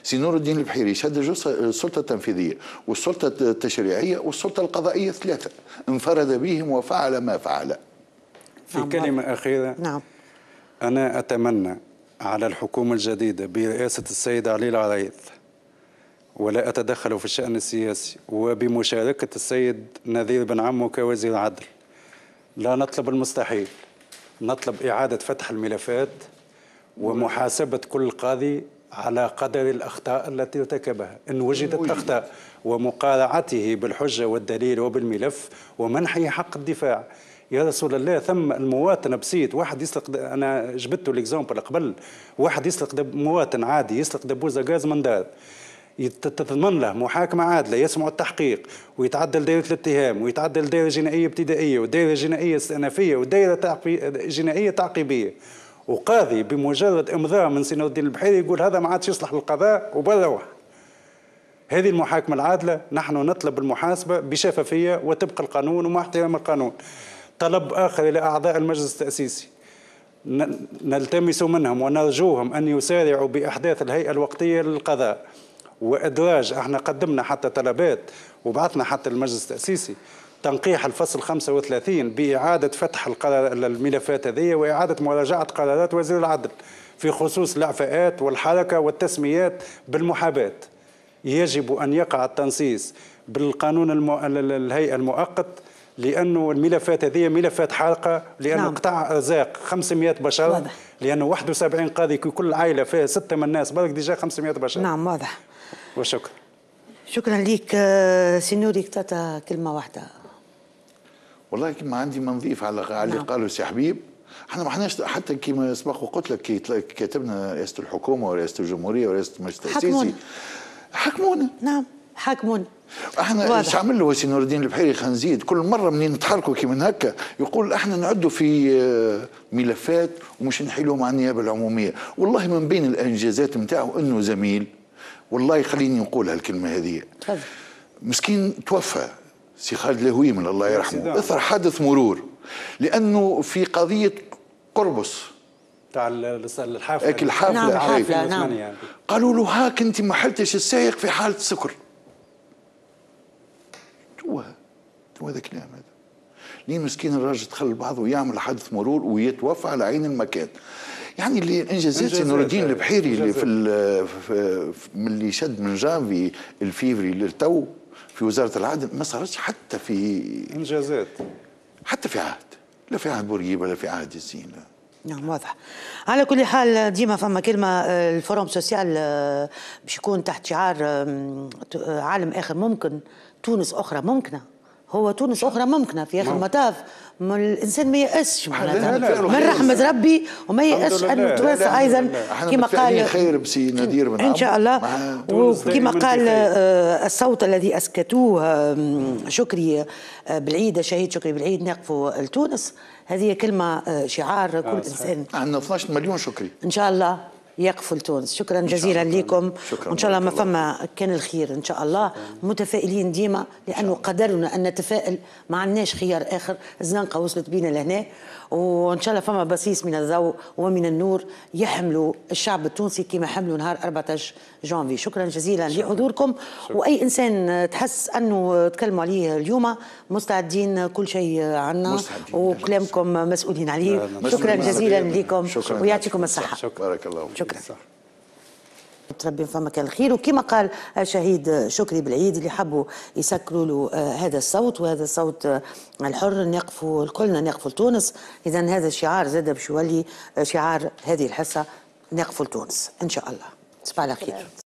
سي نور الدين البحيري شد السلطه التنفيذيه والسلطه التشريعيه والسلطه القضائيه الثلاثه انفرد بهم وفعل ما فعل في نعم كلمه نعم. اخيره نعم انا اتمنى على الحكومه الجديده برئاسه السيد علي العريض ولا أتدخل في الشأن السياسي وبمشاركة السيد نذير بن عمو كوزير عدل لا نطلب المستحيل نطلب إعادة فتح الملفات ومحاسبة كل قاضي على قدر الأخطاء التي ارتكبها إن وجدت أخطاء ومقارعته بالحجة والدليل وبالملف ومنحه حق الدفاع يا رسول الله ثم المواطن بسيط واحد يسرق انا جبت ليكزومبل قبل واحد يسرق مواطن عادي يسرق دبوزه غاز من دار تتضمن له محاكمه عادله يسمع التحقيق ويتعدل دائره الاتهام ويتعدل دائره جنائيه ابتدائيه ودائره جنائيه استئنافيه ودائره جنائيه تعقيبيه وقاضي بمجرد امضاء من سين الدين البحيري يقول هذا ما عادش يصلح للقضاء وبروح هذه المحاكمة العادلة نحن نطلب المحاسبة بشفافية وطبق القانون ومع احترام القانون طلب آخر إلى أعضاء المجلس التأسيسي نلتمس منهم ونرجوهم أن يسارعوا بإحداث الهيئة الوقتية للقضاء وإدراج احنا قدمنا حتى طلبات وبعثنا حتى المجلس التأسيسي تنقيح الفصل 35 بإعادة فتح الملفات هذه وإعادة مراجعة قرارات وزير العدل في خصوص الإعفاءات والحركة والتسميات بالمحاباة يجب أن يقع التنصيص بالقانون المو... الهيئة المؤقت لأنه الملفات هذه ملفات حارقة لأنه نعم. قطع أرزاق 500 بشر واضح. لأنه 71 قاضي كل عائلة فيها ستة من الناس برك ديجا 500 بشر نعم واضح وشكرا شكرا لك آه، سي نوري كلمه واحده والله كما عندي ما نضيف على نعم. اللي قالوا سي حبيب احنا ما احناش حتى كما سبق وقلت لك كي كتبنا رئاسه الحكومه ورئاسه الجمهوريه ورئاسه المجلس التاسيسي حكمونا نعم حكمونا احنا ايش عمل له سي نور الدين البحيري خنزيد كل مره منين نتحركوا كيما هكا يقول احنا نعدوا في آه، ملفات ومش نحلوا مع النيابه العموميه والله من بين الانجازات نتاعو انه زميل والله خليني نقول هالكلمه هذه مسكين توفى سي خالد من الله يرحمه اثر حادث مرور لانه في قضيه قربص تاع الحافله هيك الحافله نعم الحافله نعم. نعم قالوا له هاك انت ما حلتش السائق في حاله سكر توا توا هذا كلام هذا ليه مسكين الراجل دخل بعضه ويعمل حادث مرور ويتوفى على عين المكان يعني اللي انجازات نور الدين البحيري اللي في, في, في, في من اللي شد من جانفي الفيفري للتو في وزاره العدل ما صارتش حتى في انجازات حتى في عهد لا في عهد بورقيبه ولا في عهد ياسين نعم واضح على كل حال ديما فما كلمه آه، الفورم سوسيال آه، باش يكون تحت شعار آه، عالم اخر ممكن تونس اخرى ممكنه هو تونس اخرى ممكنه في اخر المطاف نعم. الانسان ما يأسش معناتها من رحمه ربي وما يأسش انه تونس ايضا كما قال خير بسي نادير من ان شاء الله وكما قال آه، الصوت الذي اسكتوه شكري آه، بالعيد الشهيد شكري بالعيد نقفوا لتونس هذه كلمه آه، شعار كل انسان عندنا 12 مليون شكري ان شاء الله يقفل تونس شكرا جزيلا لكم وان شاء الله ما فما كان الخير ان شاء الله متفائلين ديما لانه قدرنا ان نتفائل ما عندناش خيار اخر الزنقه وصلت بينا لهنا وان شاء الله فما بصيص من الضوء ومن النور يحملوا الشعب التونسي كما حملوا نهار 14 جانفي شكرا جزيلا شكرا. لحضوركم شكرا. واي انسان تحس انه تكلموا عليه اليوم مستعدين كل شيء عنا وكلامكم مسؤولين عليه شكرا جزيلا لكم ويعطيكم الصحه شكرا بارك الله شكرا تربي فما كان الخير وكما قال شهيد شكري بالعيد اللي حبوا يسكروا له آه، هذا الصوت وهذا الصوت آه، الحر نقفوا الكلنا نقفوا لتونس اذا هذا الشعار زاد باش يولي آه، شعار هذه الحصه نقفوا لتونس ان شاء الله تصبح على خير